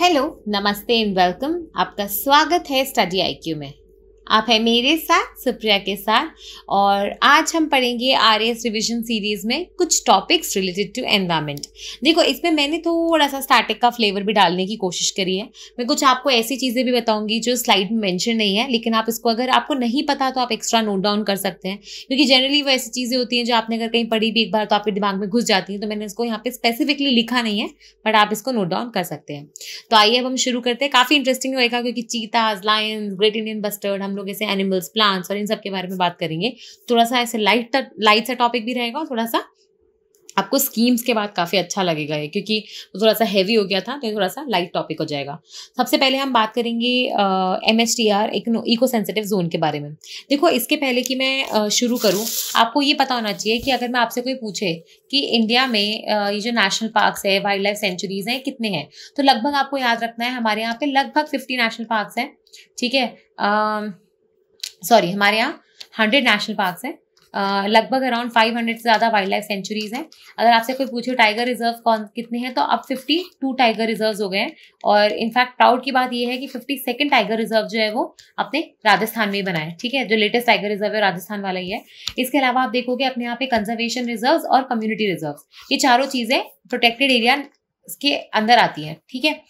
Hello नमस्ते and welcome आपका स्वागत है स्टडी आईक्यू में आप हैं मेरे साथ सुप्रिया के साथ और आज हम पढ़ेंगे आर एस रिविजन सीरीज़ में कुछ टॉपिक्स रिलेटेड टू एनवायरमेंट देखो इसमें मैंने थोड़ा सा स्टैटिक का फ्लेवर भी डालने की कोशिश करी है मैं कुछ आपको ऐसी चीज़ें भी बताऊंगी जो स्लाइड में मेंशन नहीं है लेकिन आप इसको अगर आपको नहीं पता तो आप एक्स्ट्रा नोट डाउन कर सकते हैं क्योंकि जनरली वो ऐसी चीज़ें होती हैं जो आपने अगर कहीं पढ़ी भी एक बार तो आपके दिमाग में घुस जाती हैं तो मैंने इसको यहाँ पर स्पेसिफिकली लिखा नहीं है बट आप इसको नोट डाउन कर सकते हैं तो आइए अब हम शुरू करते हैं काफ़ी इंटरेस्टिंग होएगा क्योंकि cheetahs lions great Indian bustard हम लोग ऐसे एनिमल्स प्लांट्स और इन सब के बारे में बात करेंगे थोड़ा सा ऐसे लाइट लाइट सा टॉपिक भी रहेगा और थोड़ा सा आपको स्कीम्स के बाद काफ़ी अच्छा लगेगा ये क्योंकि वो थोड़ा सा हैवी हो गया था तो ये थोड़ा सा लाइट टॉपिक हो जाएगा सबसे पहले हम बात करेंगे M S T R eco sensitive zone के बारे में देखो इसके पहले कि मैं शुरू करूँ आपको ये पता होना चाहिए कि अगर मैं आपसे कोई पूछे कि इंडिया में uh, ये जो नेशनल पार्क्स है वाइल्ड लाइफ सेंचुरीज हैं कितने हैं तो लगभग आपको याद रखना है हमारे यहाँ पे लगभग फिफ्टी नेशनल पार्क्स हैं ठीक है uh, सॉरी हमारे यहाँ हंड्रेड नेशनल पार्क है लगभग अराउंड फाइव हंड्रेड से ज़्यादा वाइल्ड लाइफ सेंचुरीज हैं अगर आपसे कोई पूछे टाइगर रिजर्व कौन कितने हैं तो अब फिफ्टी टू टाइगर रिजर्व हो गए हैं और इनफैक्ट प्राउड की बात यह है कि फिफ्टी सेकेंड टाइगर रिजर्व जो है वो अपने राजस्थान में ही बनाए ठीक है जो लेटेस्ट टाइगर रिजर्व है राजस्थान वाला ही है इसके अलावा आप देखोगे अपने यहाँ पे कंजर्वेशन रिजर्व और कम्युनिटी रिजर्व ये चारों चीज़ें प्रोटेक्टेड एरिया के अंदर आती है ठीक है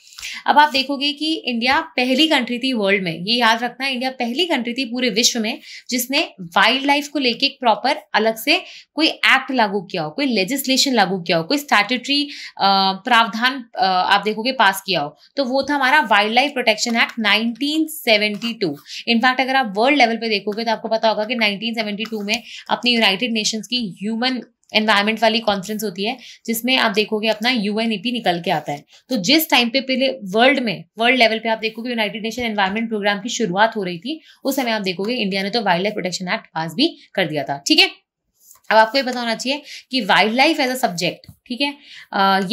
अब आप देखोगे कि इंडिया पहली कंट्री थी वर्ल्ड में ये याद रखना इंडिया पहली कंट्री थी पूरे विश्व में जिसने वाइल्ड लाइफ को लेके एक प्रॉपर अलग से कोई एक्ट लागू किया हो कोई लेजिस्लेशन लागू किया हो कोई स्टैट्यूटरी प्रावधान आप देखोगे पास किया हो तो वो था हमारा wild life protection act nineteen in fact अगर आप वर्ल्ड लेवल पर देखोगे तो आपको पता होगा कि नाइनटीन में अपनी यूनाइटेड नेशंस की ह्यूमन एनवायरमेंट वाली कॉन्फ्रेंस होती है जिसमें आप देखोगे अपना यूएनईपी e निकल के आता है तो जिस टाइम पे पहले वर्ल्ड में वर्ल्ड लेवल पे आप देखोगे यूनाइटेड नेशन एनवायरमेंट प्रोग्राम की शुरुआत हो रही थी उस समय आप देखोगे इंडिया ने तो wild life protection act pass भी कर दिया था ठीक है अब आपको ये पता होना चाहिए कि wild life as a subject ठीक है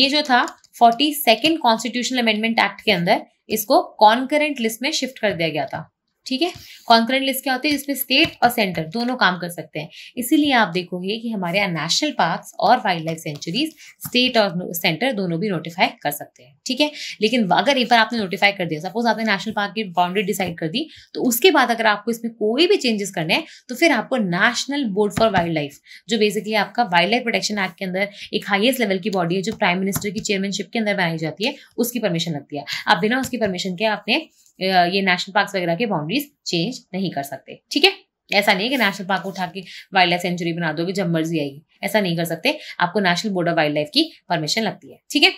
ये जो था forty second constitutional amendment act के अंदर इसको कॉन्करेंट लिस्ट में शिफ्ट कर दिया गया था ठीक है कॉन्करेंट लिस्ट क्या होती है जिसमें स्टेट और सेंटर दोनों काम कर सकते हैं इसीलिए आप देखोगे कि हमारे यहाँ नेशनल पार्क्स और वाइल्ड लाइफ सेंचुरीज स्टेट और सेंटर दोनों भी नोटिफाई कर सकते हैं ठीक है लेकिन अगर एक बार आपने नोटिफाई कर दिया सपोज आपने नेशनल पार्क की बाउंड्री डिसाइड कर दी तो उसके बाद अगर आपको इसमें कोई भी चेंजेस करने हैं तो फिर आपको national board for wild life जो बेसिकली आपका वाइल्ड लाइफ प्रोटेक्शन एक्ट के अंदर एक हाइएस्ट लेवल की बॉडी है जो प्राइम मिनिस्टर की चेयरमैनशिप के अंदर बनाई जाती है उसकी परमिशन लगती है आप बिना उसकी परमिशन के आपने ये नेशनल पार्क वगैरह की बाउंड्रीज चेंज नहीं कर सकते ठीक है ऐसा नहीं है कि नेशनल पार्क उठा के वाइल्ड लाइफ सेंचुरी बना दोगे जब मर्जी आएगी ऐसा नहीं कर सकते आपको national board of wild life की परमिशन लगती है ठीक है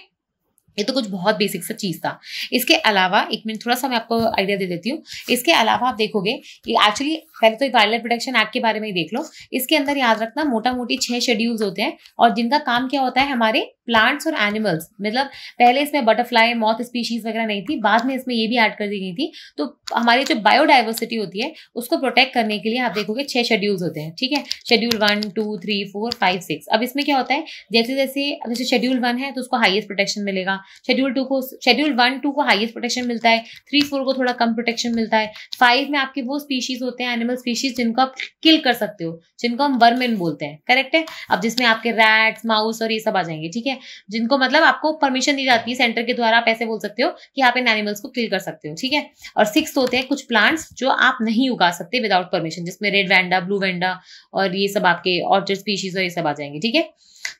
ये तो कुछ बहुत बेसिक सा चीज़ था इसके अलावा एक मिनट थोड़ा सा मैं आपको आइडिया दे देती हूँ इसके अलावा आप देखोगे ये एक्चुअली पहले तो एक वायलेट प्रोटेक्शन एक्ट के बारे में ही देख लो इसके अंदर याद रखना मोटा मोटी छह शेड्यूल्स होते हैं और जिनका काम क्या होता है हमारे प्लांट्स और एनिमल्स मतलब पहले इसमें बटरफ्लाई मॉथ स्पीशीज वगैरह नहीं थी बाद में इसमें ये भी ऐड कर दी गई थी तो हमारी जो बायोडाइवर्सिटी होती है उसको प्रोटेक्ट करने के लिए आप देखोगे छह शेड्यूल्स होते हैं ठीक है schedule one two three four five six अब इसमें क्या होता है जैसे जैसे जैसे शेड्यूल वन है तो उसको हाइएस्ट प्रोटेक्शन मिलेगा शेड्यूल टू को शेड्यूल वन टू को हाइएस्ट प्रोटेक्शन मिलता है थ्री फोर को थोड़ा कम प्रोटेक्शन मिलता है फाइव में आपके वो स्पीशीज होते हैं एनिमल स्पीशीज जिनको आप किल कर सकते हो जिनको हम वर्मेन बोलते हैं करेक्ट है अब जिसमें आपके रैट्स माउस और ये सब आ जाएंगे ठीक है जिनको मतलब आपको परमिशन दी जाती है सेंटर के द्वारा आप ऐसे बोल सकते हो कि आप इन एनिमल्स को किल कर सकते हो ठीक है और सिक्स होते हैं कुछ प्लांट्स जो आप नहीं उगा सकते विदाउट परमिशन जिसमें रेड वेंडा ब्लू वेंडा और ये सब आपके ऑर्चर्ड स्पीशीज और ये सब आ जाएंगे ठीक है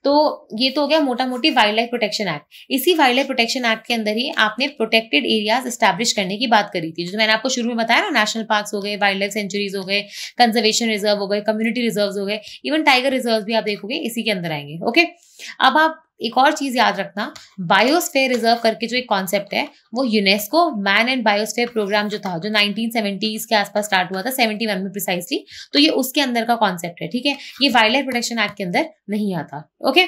तो ये तो हो गया मोटा मोटी वाइल्ड लाइफ प्रोटेक्शन एक्ट इसी वाइल्ड लाइफ प्रोटेक्शन एक्ट के अंदर ही आपने प्रोटेक्टेड एरियाज स्टैब्लिश करने की बात करी थी जो तो मैंने आपको शुरू में बताया ना नेशनल पार्क हो गए वाइल्ड लाइफ सेंचुरीज हो गए कंजर्वेशन रिजर्व हो गए कम्युनिटी रिजर्व हो गए इवन टाइगर रिजर्व भी आप देखोगे इसी के अंदर आएंगे ओके अब आप एक और चीज़ याद रखना बायोस्फेयर रिजर्व करके जो एक कॉन्सेप्ट है वो UNESCO man and biosphere programme जो था जो 1970s के आसपास स्टार्ट हुआ था 71 में प्रिसाइसली तो ये उसके अंदर का कॉन्सेप्ट है ठीक है ये वाइल्ड लाइफ प्रोटेक्शन एक्ट के अंदर नहीं आता ओके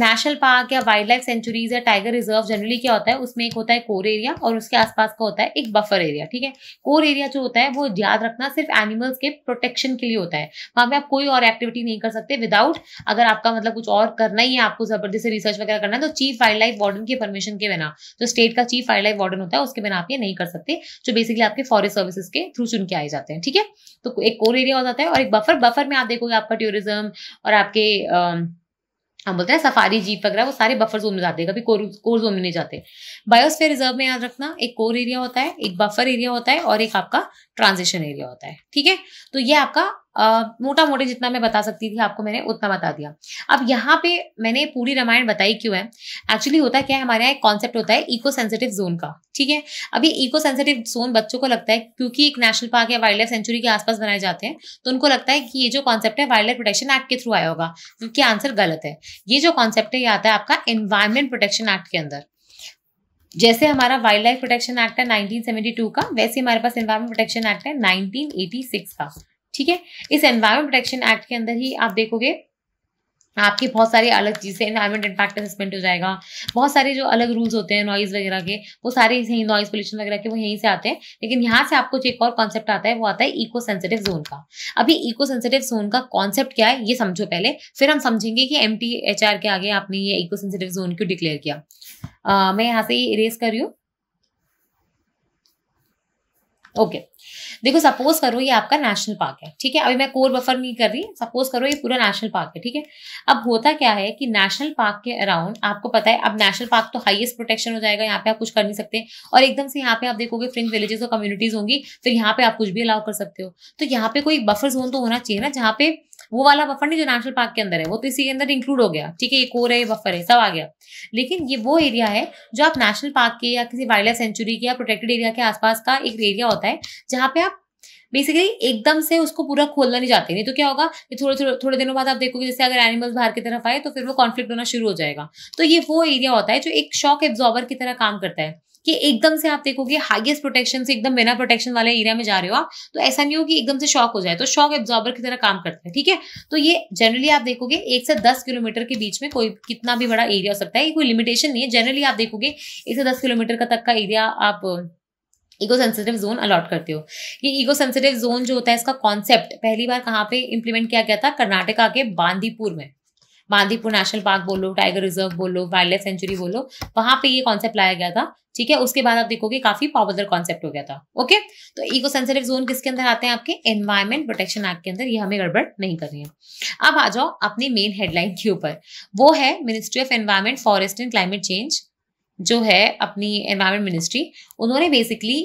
नेशनल पार्क या वाइल्ड लाइफ सेंचुरीज या टाइगर रिजर्व जनरली क्या होता है उसमें एक होता है कोर एरिया और उसके आसपास का होता है एक बफर एरिया ठीक है कोर एरिया जो होता है वो याद रखना सिर्फ एनिमल्स के प्रोटेक्शन के लिए होता है वहाँ पे आप कोई और एक्टिविटी नहीं कर सकते विदाउट अगर आपका मतलब कुछ और करना ही है आपको जबरदस्ती रिसर्च वगैरह करना है तो चीफ वाइल्ड लाइफ वार्डन की परमिशन के बिना जो स्टेट का चीफ वाइल्ड लाइफ वार्डन होता है उसके बिना आप ये नहीं कर सकते जो बेसिकली आपके फॉरेस्ट सर्विसेज के थ्रू चुन के आए जाते हैं ठीक है तो एक कोर एरिया हो जाता है और एक बफर बफर में आप देखोगे आपका टूरिज्म और आपके हम बोलते हैं सफारी जीप वगैरह वो सारे बफर जोन में जाते हैं कभी कोर कोर जोन में नहीं जाते बायोस्फीयर रिजर्व में याद रखना एक कोर एरिया होता है एक बफर एरिया होता है और एक आपका ट्रांजिशन एरिया होता है ठीक है तो ये आपका मोटा मोटे जितना मैं बता सकती थी आपको मैंने उतना बता दिया अब यहाँ पे मैंने पूरी रामायण बताई क्यों है एक्चुअली होता क्या है हमारे यहाँ एक कॉन्सेप्ट होता है इको सेंसिटिव जोन का ठीक है अब ये इको सेंसिटिव जोन बच्चों को लगता है क्योंकि एक नेशनल पार्क या वाइल्ड लाइफ सेंचुरी के आसपास बनाए जाते हैं तो उनको लगता है कि ये जो कॉन्सेप्ट है वाइल्ड लाइफ प्रोटेक्शन एक्ट के थ्रू आया होगा क्योंकि आंसर गलत है ये जो कॉन्सेप्ट है ये आता है आपका एनवायरमेंट प्रोटेक्शन एक्ट के अंदर जैसे हमारा वाइल्ड लाइफ प्रोटेक्शन एक्ट है 1972 का वैसे हमारे पास एनवायरमेंट प्रोटेक्शन एक्ट है 1986 का ठीक है इस एनवायरमेंट प्रोटेक्शन एक्ट के अंदर ही आप देखोगे आपकी बहुत सारी अलग चीज़ें इन्वायरमेंट इम्पैक्ट असेसमेंट हो जाएगा बहुत सारे जो अलग रूल्स होते हैं नॉइज़ वगैरह के वो सारे यही नॉइज़ पोल्यूशन वगैरह के वो यहीं से आते हैं लेकिन यहाँ से आपको जो एक और कॉन्सेप्ट आता है वो आता है इको सेंसिटिव जोन का अभी इको सेंसिटिव जोन का कॉन्सेप्ट क्या है ये समझो पहले फिर हम समझेंगे कि एम के आगे आपने ये इको सेंसिटिव जोन क्यों डिक्लेयर किया आ, मैं यहाँ से ये इरेज कर रही हूँ ओके okay. देखो सपोज करो ये आपका नेशनल पार्क है ठीक है अभी मैं कोर बफर नहीं कर रही सपोज करो ये पूरा नेशनल पार्क है ठीक है अब होता क्या है कि नेशनल पार्क के अराउंड आपको पता है अब नेशनल पार्क तो हाईएस्ट प्रोटेक्शन हो जाएगा यहाँ पे आप कुछ कर नहीं सकते और एकदम से यहाँ पे आप देखोगे फ्रेंड विलेजेस और कम्युनिटीज होंगी फिर यहाँ पे आप कुछ भी अलाउ कर सकते हो तो यहाँ पे कोई बफर जोन तो होना चाहिए ना जहाँ पे वो वाला बफर नहीं जो नेशनल पार्क के अंदर है वो तो इसी के अंदर इंक्लूड हो गया ठीक है ये कोर है बफर है सब आ गया लेकिन ये वो एरिया है जो आप नेशनल पार्क के या किसी वाइल्ड लाइफ सेंचुरी के या प्रोटेक्टेड एरिया के आसपास का एक एरिया होता है जहाँ पे आप बेसिकली एकदम से उसको पूरा खोलना नहीं चाहते नहीं तो क्या होगा कि थोड़े थोड़े थोड़े दिनों बाद आप देखोगे जैसे अगर एनिमल्स बाहर की तरफ आए तो फिर वो कॉन्फ्लिक्ट होना शुरू हो जाएगा तो ये वो एरिया होता है जो एक शॉक एब्जॉर्बर की तरह काम करता है कि एकदम से आप देखोगे हाइएस्ट प्रोटेक्शन से एकदम बिना प्रोटेक्शन वाले एरिया में जा रहे हो आप तो ऐसा नहीं हो कि एकदम से शॉक हो जाए तो शॉक एब्जॉर्बर की तरह काम करता है ठीक है तो ये जनरली आप देखोगे एक से दस किलोमीटर के बीच में कोई कितना भी बड़ा एरिया हो सकता है कोई लिमिटेशन नहीं है जनरली आप देखोगे एक से दस किलोमीटर का तक का एरिया आप ईगो सेंसिटिव जोन अलॉट करते हो ये ईगो सेंसिटिव जोन जो होता है इसका कॉन्सेप्ट पहली बार कहाँ पे इंप्लीमेंट किया गया था कर्नाटका के बांदीपुर में बांदीपुर नेशनल पार्क बोलो टाइगर रिजर्व बोलो वाइल्ड लाइफ सेंचुरी बोलो वहां पे ये कॉन्सेप्ट लाया गया था ठीक है उसके बाद आप देखोगे काफी पॉपुलर कॉन्सेप्ट हो गया था ओके तो इको सेंसिटिव जोन किसके अंदर आते हैं आपके एनवायरमेंट प्रोटेक्शन एक्ट के अंदर ये हमें गड़बड़ नहीं करनी है अब आ जाओ अपनी मेन हेडलाइन के ऊपर वो है ministry of environment forest and climate change जो है अपनी एनवायरमेंट मिनिस्ट्री उन्होंने बेसिकली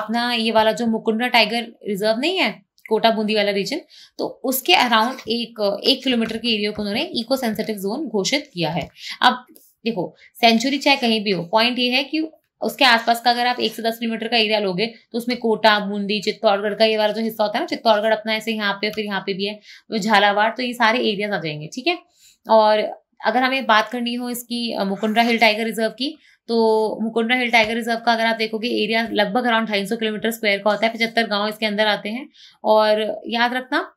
अपना ये वाला जो मुकुंडा टाइगर रिजर्व नहीं है कोटा बूंदी वाला रीजन तो उसके अराउंड एक एक किलोमीटर के एरिया को उन्होंने इको सेंसिटिव जोन घोषित किया है अब देखो सेंचुरी चाहे कहीं भी हो पॉइंट ये है कि उसके आसपास का अगर आप एक से दस किलोमीटर का एरिया लोगे तो उसमें कोटा बूंदी चित्तौड़गढ़ का ये वाला जो हिस्सा होता है ना चित्तौड़गढ़ अपना ऐसे यहाँ पे फिर यहाँ पे भी है तो झालावाड़ तो ये सारे एरियाज आ जाएंगे ठीक है और अगर हमें बात करनी हो इसकी मुकुंडरा हिल टाइगर रिजर्व की तो मुकुंडा हिल टाइगर रिजर्व का अगर आप देखोगे एरिया लगभग अराउंड ढाई सौ किलोमीटर स्क्वायर का होता है पचहत्तर गांव इसके अंदर आते हैं और याद रखना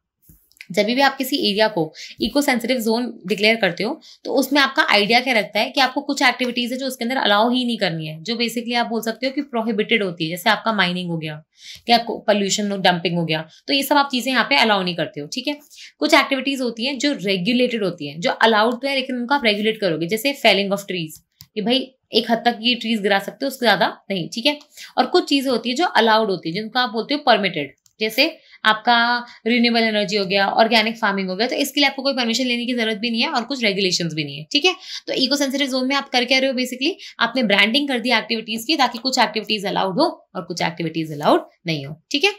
जब भी आप किसी एरिया को इको सेंसिटिव जोन डिक्लेयर करते हो तो उसमें आपका आइडिया क्या रखता है कि आपको कुछ एक्टिविटीज है जो उसके अंदर अलाउ ही नहीं करनी है जो बेसिकली आप बोल सकते हो कि प्रोहिबिटेड होती है जैसे आपका माइनिंग हो गया कि आपको पॉल्यूशन डंपिंग हो गया तो ये सब आप चीजें यहाँ पे अलाउ नहीं करते हो ठीक है कुछ एक्टिविटीज होती है जो रेगुलेटेड होती है जो अलाउड तो है लेकिन उनको आप रेगुलेट करोगे जैसे फेलिंग ऑफ ट्रीज कि भाई एक हद तक ये ट्रीज गिरा सकते हो उससे ज्यादा नहीं ठीक है और कुछ चीजें होती है जो अलाउड होती है जिनको आप बोलते हो परमिटेड जैसे आपका रिन्यूएबल एनर्जी हो गया ऑर्गेनिक फार्मिंग हो गया तो इसके लिए आपको कोई परमिशन लेने की जरूरत भी नहीं है और कुछ रेगुलेशन भी नहीं है ठीक है तो इको सेंसिटिव जोन में आप कर क्या रहे हो बेसिकली आपने ब्रांडिंग कर दी एक्टिविटीज की ताकि कुछ एक्टिविटीज अलाउड हो और कुछ एक्टिविटीज अलाउड नहीं हो ठीक है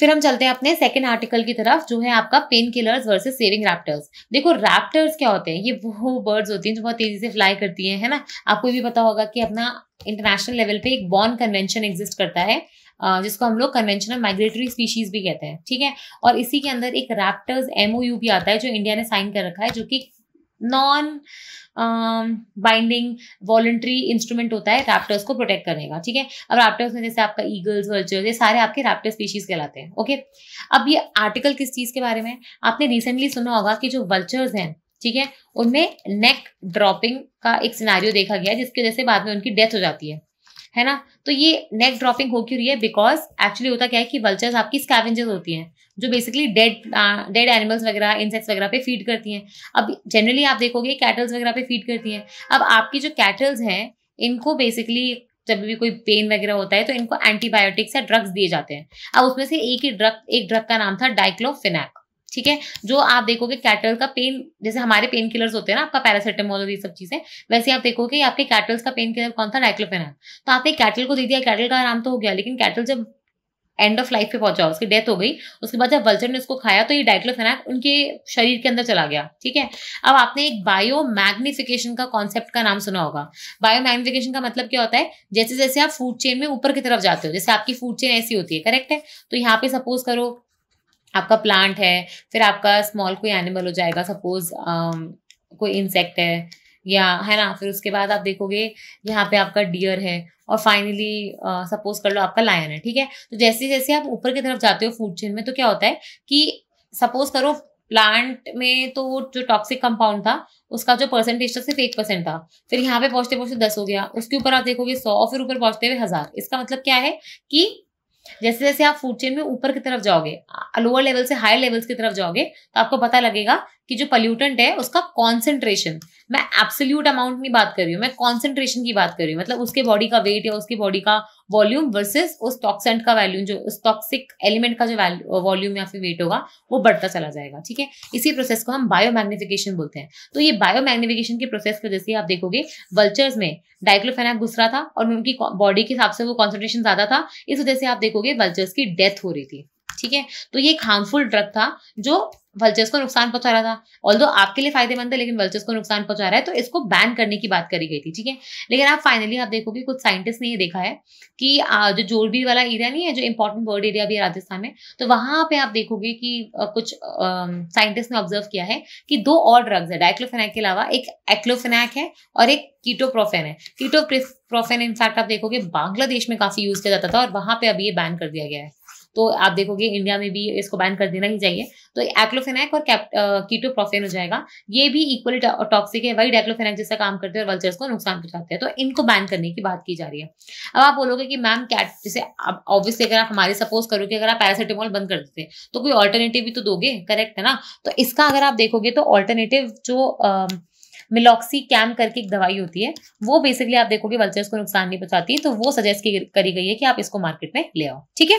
फिर हम चलते हैं अपने सेकंड आर्टिकल की तरफ जो है आपका pain killers versus saving raptors देखो रैप्टर्स क्या होते हैं ये वो बर्ड्स होती हैं जो बहुत तेजी से फ्लाई करती हैं है ना आपको भी पता होगा कि अपना इंटरनेशनल लेवल पे एक बॉर्न कन्वेंशन एग्जिस्ट करता है जिसको हम लोग कन्वेंशनल माइग्रेटरी स्पीशीज भी कहते हैं ठीक है और इसी के अंदर एक रैप्टर्स एमओयू भी आता है जो इंडिया ने साइन कर रखा है जो कि नॉन बाइंडिंग वॉलेंट्री इंस्ट्रूमेंट होता है रैप्टर्स को प्रोटेक्ट करने का ठीक है अब रैप्टर्स में जैसे आपका ईगल्स वर्चर्स ये सारे आपके रैप्टर स्पीशीज कहलाते हैं ओके अब ये आर्टिकल किस चीज़ के बारे में आपने रिसेंटली सुना होगा कि जो वल्चर्स हैं ठीक है उनमें नेक ड्रॉपिंग का एक सिनारियो देखा गया जिसकी वजह से बाद में उनकी डेथ हो जाती है है ना तो ये नेक ड्रॉपिंग हो क्यों रही है बिकॉज एक्चुअली होता क्या है कि वल्चर्स आपकी स्कैवेंजर्स होती हैं जो बेसिकली डेड डेड एनिमल्स वगैरह इंसेक्ट्स वगैरह पे फीड करती हैं अब जनरली आप देखोगे कैटल्स वगैरह पे फीड करती हैं अब आपकी जो कैटल्स हैं इनको बेसिकली जब भी कोई पेन वगैरह होता है तो इनको एंटीबायोटिक्स या ड्रग्स दिए जाते हैं अब उसमें से एक ही ड्रग एक ड्रग का नाम था डाइक्लोफिनैक ठीक है जो आप देखोगे कैटल का पेन जैसे हमारे पेन किलर्स होते हैं ना आपका पैरासीटामोल ये सब चीजें वैसे आप देखोगे आपके कैटल्स का पेन किलर कौन था डाइक्लोफेनाक तो आपने कैटल को दे दिया कैटल का आराम तो हो गया लेकिन कैटल जब एंड ऑफ लाइफ पे पहुंचा उसकी डेथ हो गई उसके बाद जब वल्चर ने उसको खाया तो ये डाइक्लोफेनाक उनके शरीर के अंदर चला गया ठीक है अब आपने एक बायो मैग्निफिकेशन का कॉन्सेप्ट का नाम सुना होगा बायो मैग्निफिकेशन का मतलब क्या होता है जैसे जैसे आप फूड चेन में ऊपर की तरफ जाते हो जैसे आपकी फूड चेन ऐसी होती है करेक्ट है तो यहाँ पे सपोज करो आपका प्लांट है फिर आपका स्मॉल कोई एनिमल हो जाएगा सपोज um, कोई इंसेक्ट है या है ना फिर उसके बाद आप देखोगे यहाँ पे आपका डियर है और फाइनली सपोज uh, कर लो आपका लायन है ठीक है तो जैसे जैसे आप ऊपर की तरफ जाते हो फूड चेन में तो क्या होता है कि सपोज करो प्लांट में तो वो जो टॉक्सिक कंपाउंड था उसका जो परसेंटेज था सिर्फ एक परसेंट था फिर यहाँ पे पहुंचते पहुंचते दस हो गया उसके ऊपर आप देखोगे सौ और फिर ऊपर पहुंचते हुए हजार इसका मतलब क्या है कि जैसे जैसे आप फूड चेन में ऊपर की तरफ जाओगे लोअर लेवल से हायर लेवल्स की तरफ जाओगे तो आपको पता लगेगा कि जो पल्यूटेंट है उसका कॉन्सेंट्रेशन मैं एब्सोल्यूट अमाउंट नहीं बात कर रही हूँ मैं कॉन्सेंट्रेशन की बात कर रही हूँ मतलब उसके बॉडी का वेट या उसकी बॉडी का वॉल्यूम वर्सेस उस टॉक्सेंट का वैल्यू जो उस टॉक्सिक एलिमेंट का जो वॉल्यूम या फिर वेट होगा वो बढ़ता चला जाएगा ठीक है इसी प्रोसेस को हम बायो मैग्निफिकेशन बोलते हैं तो ये बायो मैग्निफिकेशन के प्रोसेस की वजह से आप देखोगे वल्चर्स में डाइक्लोफेनाक घुस रहा था और उनकी बॉडी के हिसाब से वो कॉन्सेंट्रेशन ज्यादा था इस वजह से आप देखोगे वल्चर्स की डेथ हो रही थी ठीक है तो ये एक हार्मफुल ड्रग था जो वल्चर्स को नुकसान पहुंचा रहा था ऑल आपके लिए फायदेमंद है लेकिन वल्चर्स को नुकसान पहुंचा रहा है तो इसको बैन करने की बात करी गई थी ठीक है लेकिन आप फाइनली आप देखोगे कुछ साइंटिस्ट ने ये देखा है कि जो जोरबी वाला एरिया नहीं है जो इंपॉर्टेंट बर्ड एरिया भी है राजस्थान में तो वहां पे आप देखोगे कि कुछ साइंटिस्ट ने ऑब्जर्व किया है कि दो और ड्रग्स है डाइक्लोफेनैक के अलावा एक एक्लोफेनैक है और एक कीटोप्रोफेन है कीटोप्रोफेन इनफैक्ट आप देखोगे बांग्लादेश में काफी यूज किया जाता था और वहां पर अभी ये बैन कर दिया गया है तो आप देखोगे इंडिया में भी इसको बैन कर देना ही चाहिए तो एक्लोफेनाइक और कीटोप्रोफेन हो जाएगा ये भी इक्वली टॉक्सिक है वही डेक्लोफेनाइक जैसा काम करते हैं और वल्चर्स को नुकसान पहुंचाते हैं तो इनको बैन करने की बात की जा रही है अब आप बोलोगे कि मैम कैट जैसे ऑब्वियसली अगर आप हमारे सपोज करो कि अगर आप पैरासिटामोल बंद कर देते तो कोई ऑल्टरनेटिव भी तो दोगे करेक्ट है ना तो इसका अगर आप देखोगे तो ऑल्टरनेटिव जो आ, मिलॉक्सी कैम करके एक दवाई होती है वो बेसिकली आप देखोगे वल्चर्स को नुकसान नहीं पहुंचाती तो वो सजेस्ट करी गई है कि आप इसको मार्केट में ले आओ ठीक है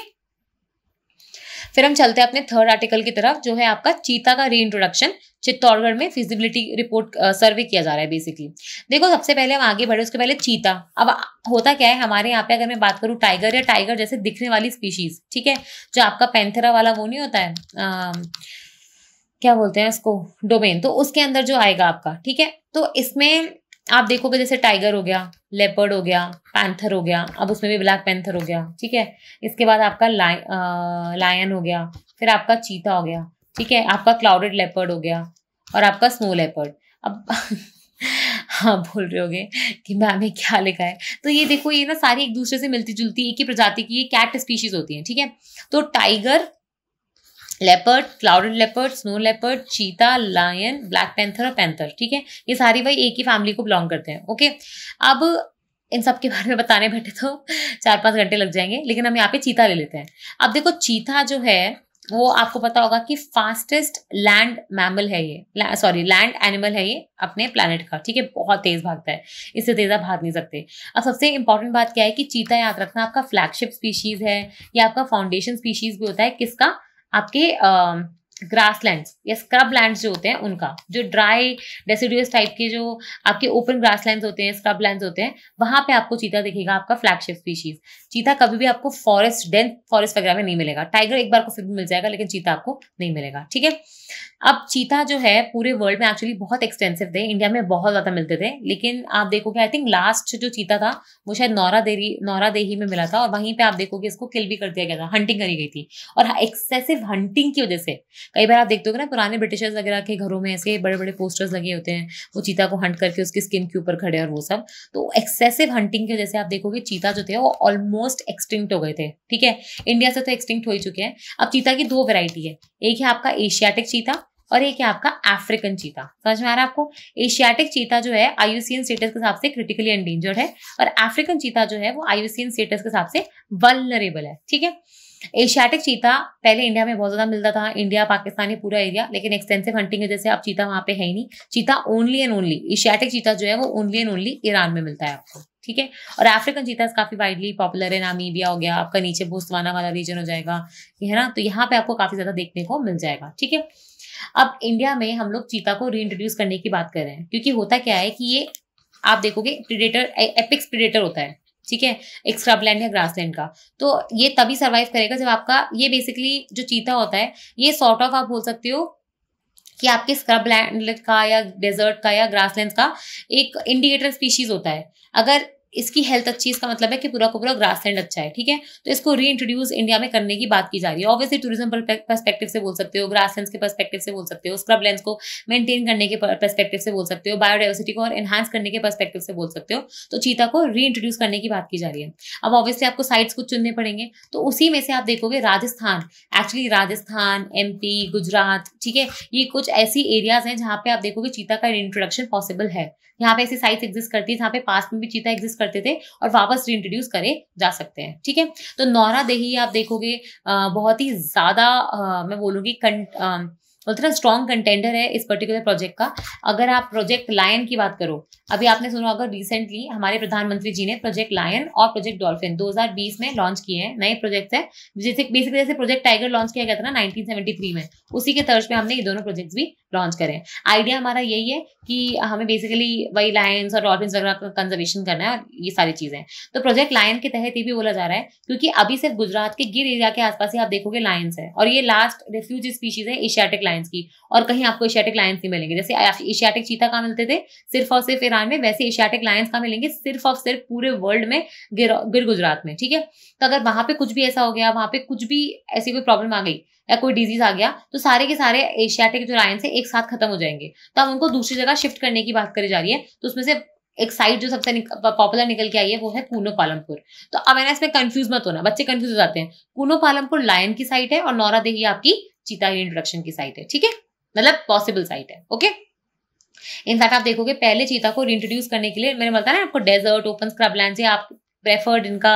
फिर हम चलते हैं अपने थर्ड आर्टिकल की तरफ जो है आपका चीता का री इंट्रोडक्शन चित्तौड़गढ़ में फिजिबिलिटी रिपोर्ट सर्वे किया जा रहा है बेसिकली देखो सबसे पहले हम आगे बढ़े उसके पहले चीता अब होता क्या है हमारे यहाँ पे अगर मैं बात करूँ टाइगर या टाइगर जैसे दिखने वाली स्पीशीज ठीक है जो आपका पैंथरा वाला वो नहीं होता है आ, क्या बोलते हैं इसको डोमेन तो उसके अंदर जो आएगा आपका ठीक है तो इसमें आप देखोगे जैसे टाइगर हो गया लेपर्ड हो गया पैंथर हो गया अब उसमें भी ब्लैक पैंथर हो गया ठीक है इसके बाद आपका लाय, लायन हो गया फिर आपका चीता हो गया ठीक है आपका क्लाउडेड लेपर्ड हो गया और आपका स्नो लेपर्ड अब हाँ बोल रहे होगे कि मैम ये क्या लिखा है तो ये देखो ये ना सारी एक दूसरे से मिलती जुलती एक ही प्रजाति की ये कैट स्पीशीज होती है ठीक है तो tiger leopard clouded leopard snow leopard cheetah lion black panther और पैंथर ठीक है ये सारी भाई एक ही फैमिली को बिलोंग करते हैं ओके अब इन सब के बारे में बताने बैठे तो चार पांच घंटे लग जाएंगे लेकिन हम यहाँ पे चीता ले लेते हैं अब देखो चीता जो है वो आपको पता होगा कि फास्टेस्ट लैंड मैमल है ये सॉरी लैंड एनिमल है ये अपने प्लानट का ठीक है बहुत तेज भागता है इससे तेज आप भाग नहीं सकते अब सबसे इंपॉर्टेंट बात क्या है कि चीता याद रखना आपका फ्लैगशिप स्पीशीज है या आपका फाउंडेशन स्पीशीज भी होता है किसका आपके ग्रास लैंड या स्क्रब लैंड जो होते हैं उनका जो ड्राई डेसिडुअस टाइप के जो आपके ओपन ग्रास लैंड होते हैं स्क्रब लैंड होते हैं वहां पे आपको चीता दिखेगा आपका फ्लैगशिप स्पीशीज चीता कभी भी आपको फॉरेस्ट डेंस फॉरेस्ट वगैरह में नहीं मिलेगा टाइगर एक बार को फिर मिल जाएगा लेकिन चीता आपको नहीं मिलेगा ठीक है अब चीता जो है पूरे वर्ल्ड में एक्चुअली बहुत एक्सटेंसिव थे इंडिया में बहुत ज़्यादा मिलते थे लेकिन आप देखोगे आई थिंक लास्ट जो चीता था वो शायद नौरा देरी नौरा देही में मिला था और वहीं पे आप देखोगे इसको किल भी कर दिया गया था हंटिंग करी गई थी और एक्सेसिव हंटिंग की वजह से कई बार आप देखते हो ना पुराने ब्रिटिशर्स वगैरह के घरों में ऐसे बड़े बड़े पोस्टर्स लगे होते हैं वो चीता को हंट करके उसकी स्किन के ऊपर खड़े और वो सब तो एक्सेसिव हंटिंग की वजह से आप देखोगे चीता जो थे वो ऑलमोस्ट एक्सटिंक्ट हो गए थे ठीक है इंडिया से तो एक्सटिंक्ट हो ही चुके हैं अब चीता की दो वेराइटी है एक है आपका एशियाटिक चीता और एक है आपका अफ्रीकन चीता समझ में आ रहा है आपको एशियाटिक चीता जो है आयुसियन स्टेटस के हिसाब से क्रिटिकली एंडेंजर्ड है और अफ्रीकन चीता जो है वो आयुसियन स्टेटस के हिसाब से वल्नरेबल है ठीक है एशियाटिक चीता पहले इंडिया में बहुत ज्यादा मिलता था इंडिया पाकिस्तान ही पूरा एरिया लेकिन एक्सटेंसिव हंटिंग की वजह से अब चीता वहां पे है ही नहीं चीता only and only Asiatic cheetah जो है वो ओनली एंड ओनली ईरान में मिलता है आपको ठीक है और अफ्रीकन चीता काफी वाइडली पॉपुलर है नामीबिया हो गया आपका नीचे बोस्तवाना वाला रीजन हो जाएगा है ना तो यहाँ पे आपको काफी ज्यादा देखने को मिल जाएगा ठीक है अब इंडिया में हम लोग चीता को रीइंट्रोड्यूस करने की बात कर रहे हैं क्योंकि होता क्या है कि ये आप देखोगे प्रीडेटर एपिक्स प्रीडेटर होता है ठीक है एक स्क्रबलैंड या लैंड का तो ये तभी सर्वाइव करेगा जब आपका ये बेसिकली जो चीता होता है ये सॉर्ट ऑफ आप बोल सकते हो कि आपके स्क्रब लैंड का या डेजर्ट का या ग्रास का एक इंडिकेटर स्पीशीज होता है अगर इसकी हेल्थ अच्छी इसका मतलब है कि पूरा का पूरा ग्रास लैंड अच्छा है ठीक है तो इसको री इंट्रोड्यूस इंडिया में करने की बात की जा रही है ऑब्वियसली टूरिज्म परस्पेक्टिव से बोल सकते हो ग्रास लैंड के परस्पेक्टिव से बोल सकते हो स्क्रब लैंड को मेंटेन करने के परस्पेक्टिव से बोल सकते हो बायोडाइवर्सिटी को और एनहांस करने के परस्पेक्टिव से बोल सकते हो तो चीता को री इंट्रोड्यूस करने की बात की जा रही है अब ऑब्वियसली आपको साइट्स कुछ चुनने पड़ेंगे तो उसी में से आप देखोगे राजस्थान एक्चुअली राजस्थान एम गुजरात ठीक है ये कुछ ऐसी एरियाज हैं जहाँ पे आप देखोगे चीता का इंट्रोडक्शन पॉसिबल है यहाँ पे ऐसी साइट एग्जिस्ट करती है जहाँ पे पास में भी चीता एग्जिस्ट करते थे और वापस रीइंट्रोड्यूस करे जा सकते हैं ठीक है तो नौरा देही आप देखोगे बहुत ही ज्यादा मैं बोलूँगी उतना स्ट्रॉन्ग कंटेंडर है इस पर्टिकुलर प्रोजेक्ट का अगर आप प्रोजेक्ट लायन की बात करो अभी आपने सुना होगा रिसेंटली हमारे प्रधानमंत्री जी ने प्रोजेक्ट लायन और प्रोजेक्ट डॉल्फिन 2020 में लॉन्च किए हैं नए प्रोजेक्ट है जैसे बेसिकली जैसे प्रोजेक्ट टाइगर लॉन्च किया गया था ना नाइनटीन में उसी के तर्ज पे हमने ये दोनों प्रोजेक्ट भी लॉन्च करें आइडिया हमारा यही है कि हमें बेसिकली वही लायंस और डॉल्फिन वगैरह का कंजर्वेशन करना है ये सारी चीज़ें तो प्रोजेक्ट लायन के तहत ये भी बोला जा रहा है क्योंकि अभी सिर्फ गुजरात के गिर एरिया के आसपास ही आप देखोगे लायंस है और ये लास्ट रेफ्यूज स्पीशीज है एशियाटिक लायन लायंस की और कहीं आपको एशियाटिक लायंस नहीं मिलेंगे जैसे एशियाटिक चीता कहाँ मिलते थे सिर्फ और सिर्फ ईरान में वैसे एशियाटिक लायंस कहाँ मिलेंगे सिर्फ और सिर्फ पूरे वर्ल्ड में गिर गिर गुजरात में ठीक है तो अगर वहां पर कुछ भी ऐसा हो गया वहां पर कुछ भी ऐसी कोई प्रॉब्लम आ गई या कोई डिजीज आ गया तो सारे के सारे एशियाटिक जो लायंस है एक साथ खत्म हो जाएंगे तो अब उनको दूसरी जगह शिफ्ट करने की बात करी जा रही है तो उसमें से एक साइड जो सबसे पॉपुलर निकल के आई है वो है कूनो पालमपुर तो अब है ना इसमें कंफ्यूज मत होना बच्चे कंफ्यूज हो जाते हैं कूनो पालमपुर लायन की साइट है और नौरा देवी आपकी चीता हिरण इंट्रोडक्शन की साइट है ठीक है मतलब पॉसिबल साइट है ओके इनफैक्ट आप देखोगे पहले चीता को रिंट्रोड्यूस करने के लिए मैंने बताया ना आपको डेजर्ट ओपन स्क्रब लैंड आप प्रेफर्ड इनका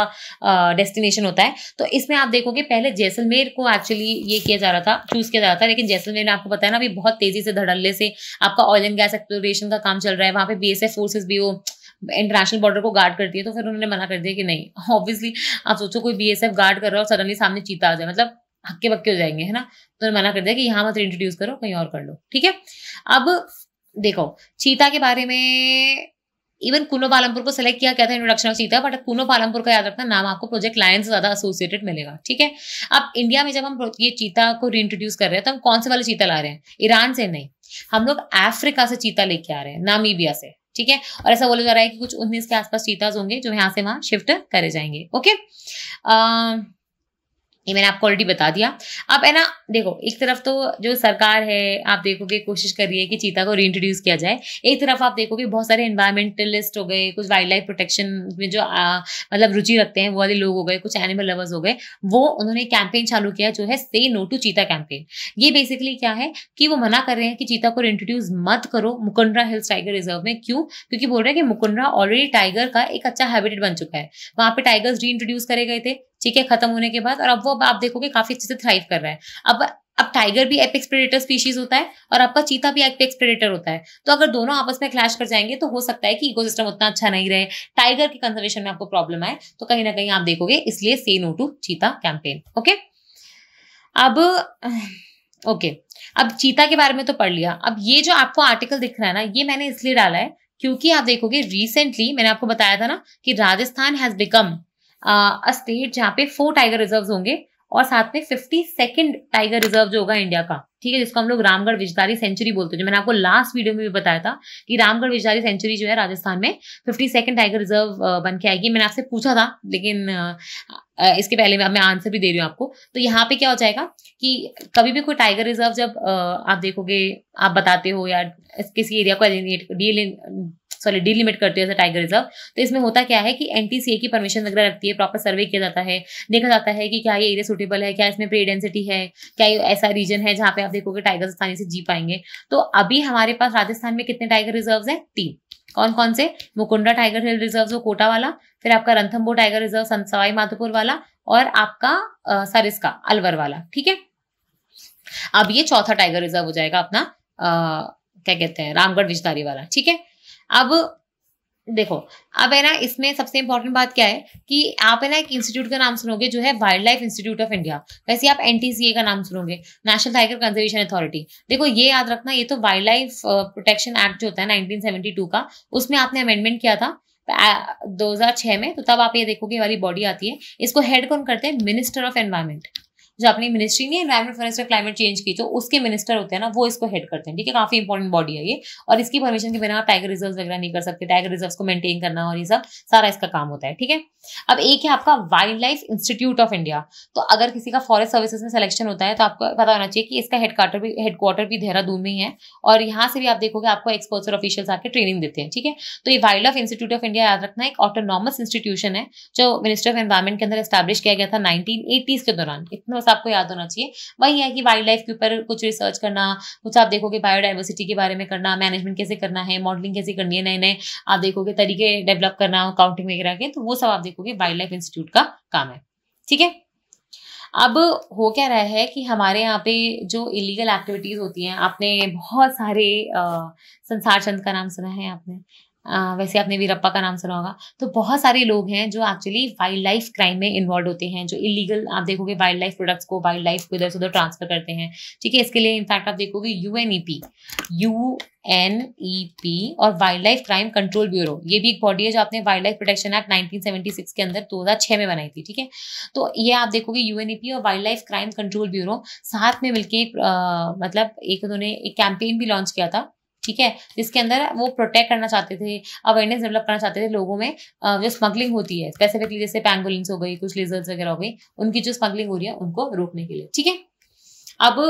डेस्टिनेशन होता है तो इसमें आप देखोगे पहले जैसलमेर को एक्चुअली ये किया जा रहा था चूज किया जा रहा था लेकिन जैसलमेर ने आपको पता है ना अभी बहुत तेजी से धड़ल्ले से आपका ऑयल एंड गैस एक्सप्लोरेशन का काम चल रहा है वहां पे बीएसएफ फोर्सेस भी वो इंटरनेशनल बॉर्डर को गार्ड करती है तो फिर उन्होंने मना कर दिया कि नहीं ऑब्वियसली आप सोचो कोई बीएसएफ गार्ड कर रहा है और सडनली सामने चीता आ जाए मतलब हक्के बक्के हो जाएंगे है ना तो मना कर दिया कि यहां मत इंट्रोड्यूस करो कहीं और कर लो ठीक है अब देखो चीता के बारे में इवन कुनो पालमपुर को सेलेक्ट किया गया था introduction of cheetah but Kuno Palampur का याद रखना नाम आपको प्रोजेक्ट लाइन से ज्यादा एसोसिएटेड मिलेगा ठीक है अब इंडिया में जब हम ये चीता को रीइंट्रोड्यूस कर रहे हैं तो हम कौन से वाले चीता ला रहे हैं ईरान से नहीं हम लोग अफ्रीका से चीता लेके आ रहे हैं नामीबिया से ठीक है और ऐसा बोला जा रहा है कि कुछ उन्नीस के आसपास चीताज होंगे जो यहाँ से वहां शिफ्ट करे जाएंगे ओके अः ये मैंने आपको ऑलरेडी बता दिया अब है ना देखो एक तरफ तो जो सरकार है आप देखोगे कोशिश कर रही है कि चीता को रीइंट्रोड्यूस किया जाए एक तरफ आप देखोगे बहुत सारे इन्वायरमेंटलिस्ट हो गए कुछ वाइल्ड लाइफ प्रोटेक्शन में जो मतलब रुचि रखते हैं वो वाले लोग हो गए कुछ एनिमल लवर्स हो गए वो उन्होंने कैंपेन चालू किया जो है say no to cheetah campaign ये बेसिकली क्या है कि वो मना कर रहे हैं कि चीता को इंट्रोड्यूस मत करो मुकुंडरा हिल्स टाइगर रिजर्व में क्यों क्योंकि बोल रहे हैं कि मुकुंडरा ऑलरेडी टाइगर का एक अच्छा हैबिटेट बन चुका है वहां पर टाइगर्स री इंट्रोड्यूस करे गए थे ठीक है खत्म होने के बाद और अब वो अब आप देखोगे काफी अच्छे से थ्राइव कर रहा है अब अब टाइगर भी एपेक्स प्रेडेटर स्पीशीज होता है और आपका चीता भी एपेक्स प्रेडेटर होता है तो अगर दोनों आपस में क्लैश कर जाएंगे तो हो सकता है कि इकोसिस्टम उतना अच्छा नहीं रहे टाइगर के कंजर्वेशन में आपको प्रॉब्लम आए तो कहीं ना कहीं आप देखोगे इसलिए say no to cheetah campaign okay अब ओके अब चीता के बारे में तो पढ़ लिया अब ये जो आपको आर्टिकल दिख रहा है ना ये मैंने इसलिए डाला है क्योंकि आप देखोगे रिसेंटली मैंने आपको बताया था ना कि Rajasthan has become a state जहाँ पे फोर टाइगर रिजर्व होंगे और साथ में फिफ्टी सेकेंड टाइगर रिजर्व जो होगा इंडिया का ठीक है जिसको हम लोग रामगढ़ विजदारी सेंचुरी बोलते हैं जो मैंने आपको लास्ट वीडियो में भी बताया था कि रामगढ़ विजदारी सेंचुरी जो है राजस्थान में फिफ्टी सेकेंड टाइगर रिजर्व बन के आएगी मैंने आपसे पूछा था लेकिन इसके पहले मैं आंसर भी दे रही हूँ आपको तो यहाँ पे क्या हो जाएगा कि कभी भी कोई टाइगर रिजर्व जब आप देखोगे आप बताते हो या किसी एरिया को सॉरी डिलिमिट करती है टाइगर रिजर्व तो इसमें होता क्या है कि एन की परमिशन वगैरह रखती है प्रॉपर सर्वे किया जाता है देखा जाता है कि क्या ये एरिया सुटेबल है क्या इसमें प्रे डेंसिटी है क्या ये ऐसा रीजन है जहाँ पे आप देखोगे टाइगर आसानी से जी पाएंगे तो अभी हमारे पास राजस्थान में कितने टाइगर रिजर्व है तीन कौन कौन से मुकुंडा टाइगर हिल रिजर्व वो कोटा वाला फिर आपका रंथमपुर टाइगर रिजर्व सवाई माधोपुर वाला और आपका सरिस्का अलवर वाला ठीक है अब ये चौथा टाइगर रिजर्व हो जाएगा अपना आ, क्या कहते हैं रामगढ़ विजदारी वाला ठीक है अब देखो अब है ना इसमें सबसे इंपॉर्टेंट बात क्या है कि आप है ना एक इंस्टीट्यूट का नाम सुनोगे जो है wild life institute of India वैसे आप एनटीसीए का नाम सुनोगे नेशनल टाइगर कंजर्वेशन अथॉरिटी देखो ये याद रखना ये तो वाइल्ड लाइफ प्रोटेक्शन एक्ट जो होता है नाइनटीन का उसमें आपने अमेंडमेंट किया था दो में तो तब आप ये देखोगे वाली बॉडी आती है इसको हेड कौन करते हैं मिनिस्टर ऑफ एनवायरमेंट जो अपनी मिनिस्ट्री नहीं एनवायरमेंट फॉरेस्ट और क्लाइमेट चेंज की जो उसके मिनिस्टर होते हैं ना वो इसको हेड करते हैं ठीक है काफी इंपॉर्टेंट बॉडी है ये और इसकी परमिशन के बिना आप टाइगर रिजर्व वगैरह नहीं कर सकते टाइगर रिजर्व को मेंटेन करना और ये सब सारा इसका काम होता है ठीक है अब एक है आपका wild life institute of India तो अगर किसी का फॉरेस्ट सर्विसेज में सिलेक्शन होता है तो आपको पता होना चाहिए कि इसका हेडक्वार्टर भी हेडक्वार्टर भी देहरादून में ही है और यहाँ से भी आप देखोगे आपको एक्सपर्ट्स और ऑफिशियल आके ट्रेनिंग देते हैं ठीक है तो ये wild life institute of India याद रखना एक ऑटोनॉमस इंस्टीट्यूशन है जो मिनिस्टर ऑफ एनवायरमेंट के अंदर स्टैब्लिश किया गया था नाइनटीन के दौरान इतना तो आपको याद होना चाहिए वही है कि वाइल्ड लाइफ के ऊपर कुछ रिसर्च करना कुछ आप देखोगे बायोडाइवर्सिटी के बारे में करना मैनेजमेंट कैसे करना है मॉडलिंग कैसे करनी है नए नए आप देखोगे तरीके डेवलप करना काउंटिंग वगैरह के तो वो सब आप देखोगे वाइल्ड लाइफ इंस्टीट्यूट का काम है ठीक है अब हो क्या रहा है कि हमारे यहाँ पे जो इलीगल एक्टिविटीज़ होती हैं आपने बहुत सारे संसार चंद का नाम सुना है आपने वैसे आपने वीरप्पा का नाम सुना होगा तो बहुत सारे लोग हैं जो एक्चुअली वाइल्ड लाइफ क्राइम में इन्वॉल्व होते हैं जो इलीगल आप देखोगे वाइल्ड लाइफ प्रोडक्ट्स को वाइल्ड लाइफ को इधर से उधर ट्रांसफर करते हैं ठीक है इसके लिए इनफैक्ट आप देखोगे U N E P U N E P और wild wildlife crime control bureau ये भी एक बॉडी है जो आपने वाइल्ड लाइफ प्रोटेक्शन एक्ट 1976 के अंदर 2006 में बनाई थी ठीक है तो ये आप देखोगे यू एन ई पी और wild wildlife crime control bureau साथ में मिलकर एक आ, मतलब एक उन्होंने एक कैंपेन भी लॉन्च किया था ठीक है जिसके अंदर वो प्रोटेक्ट करना चाहते थे अवेयरनेस डेवलप करना चाहते थे लोगों में जो स्मगलिंग होती है स्पेसिफिकली जैसे पैंगोलिंग्स हो गई कुछ लेजर्स वगैरह हो गई उनकी जो स्मगलिंग हो रही है उनको रोकने के लिए ठीक है अब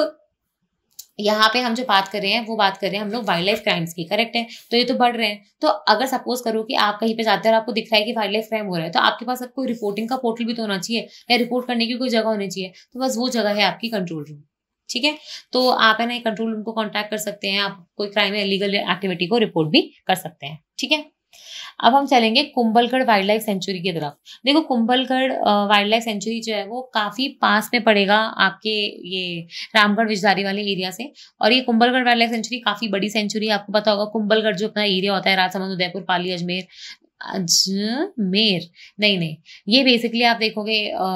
यहाँ पे हम जो बात कर रहे हैं वो बात कर रहे हैं हम लोग वाइल्ड लाइफ क्राइम्स की करेक्ट है तो ये तो बढ़ रहे हैं तो अगर सपोज करो कि आप कहीं पे जाते हैं और आपको दिख रहा है कि वाइल्ड लाइफ क्राइम हो रहा है तो आपके पास आपको रिपोर्टिंग का पोर्टल भी तो होना चाहिए या रिपोर्ट करने की कोई जगह होनी चाहिए तो बस वो जगह है आपकी कंट्रोल रूम ठीक है तो आप है ना कंट्रोल रूम को कॉन्टेक्ट कर सकते हैं आप कोई क्राइम या लीगल एक्टिविटी को रिपोर्ट भी कर सकते हैं ठीक है अब हम चलेंगे कुंभलगढ़ वाइल्ड लाइफ सेंचुरी की तरफ देखो कुंभलगढ़ वाइल्ड लाइफ सेंचुरी जो है वो काफ़ी पास में पड़ेगा आपके ये रामगढ़ विजदारी वाले एरिया से और ये कुंभलगढ़ वाइल्ड लाइफ सेंचुरी काफ़ी बड़ी सेंचुरी है आपको पता होगा कुंभलगढ़ जो अपना एरिया होता है राजसमंद उदयपुर पाली अजमेर अजमेर नहीं नहीं ये बेसिकली आप देखोगे आ,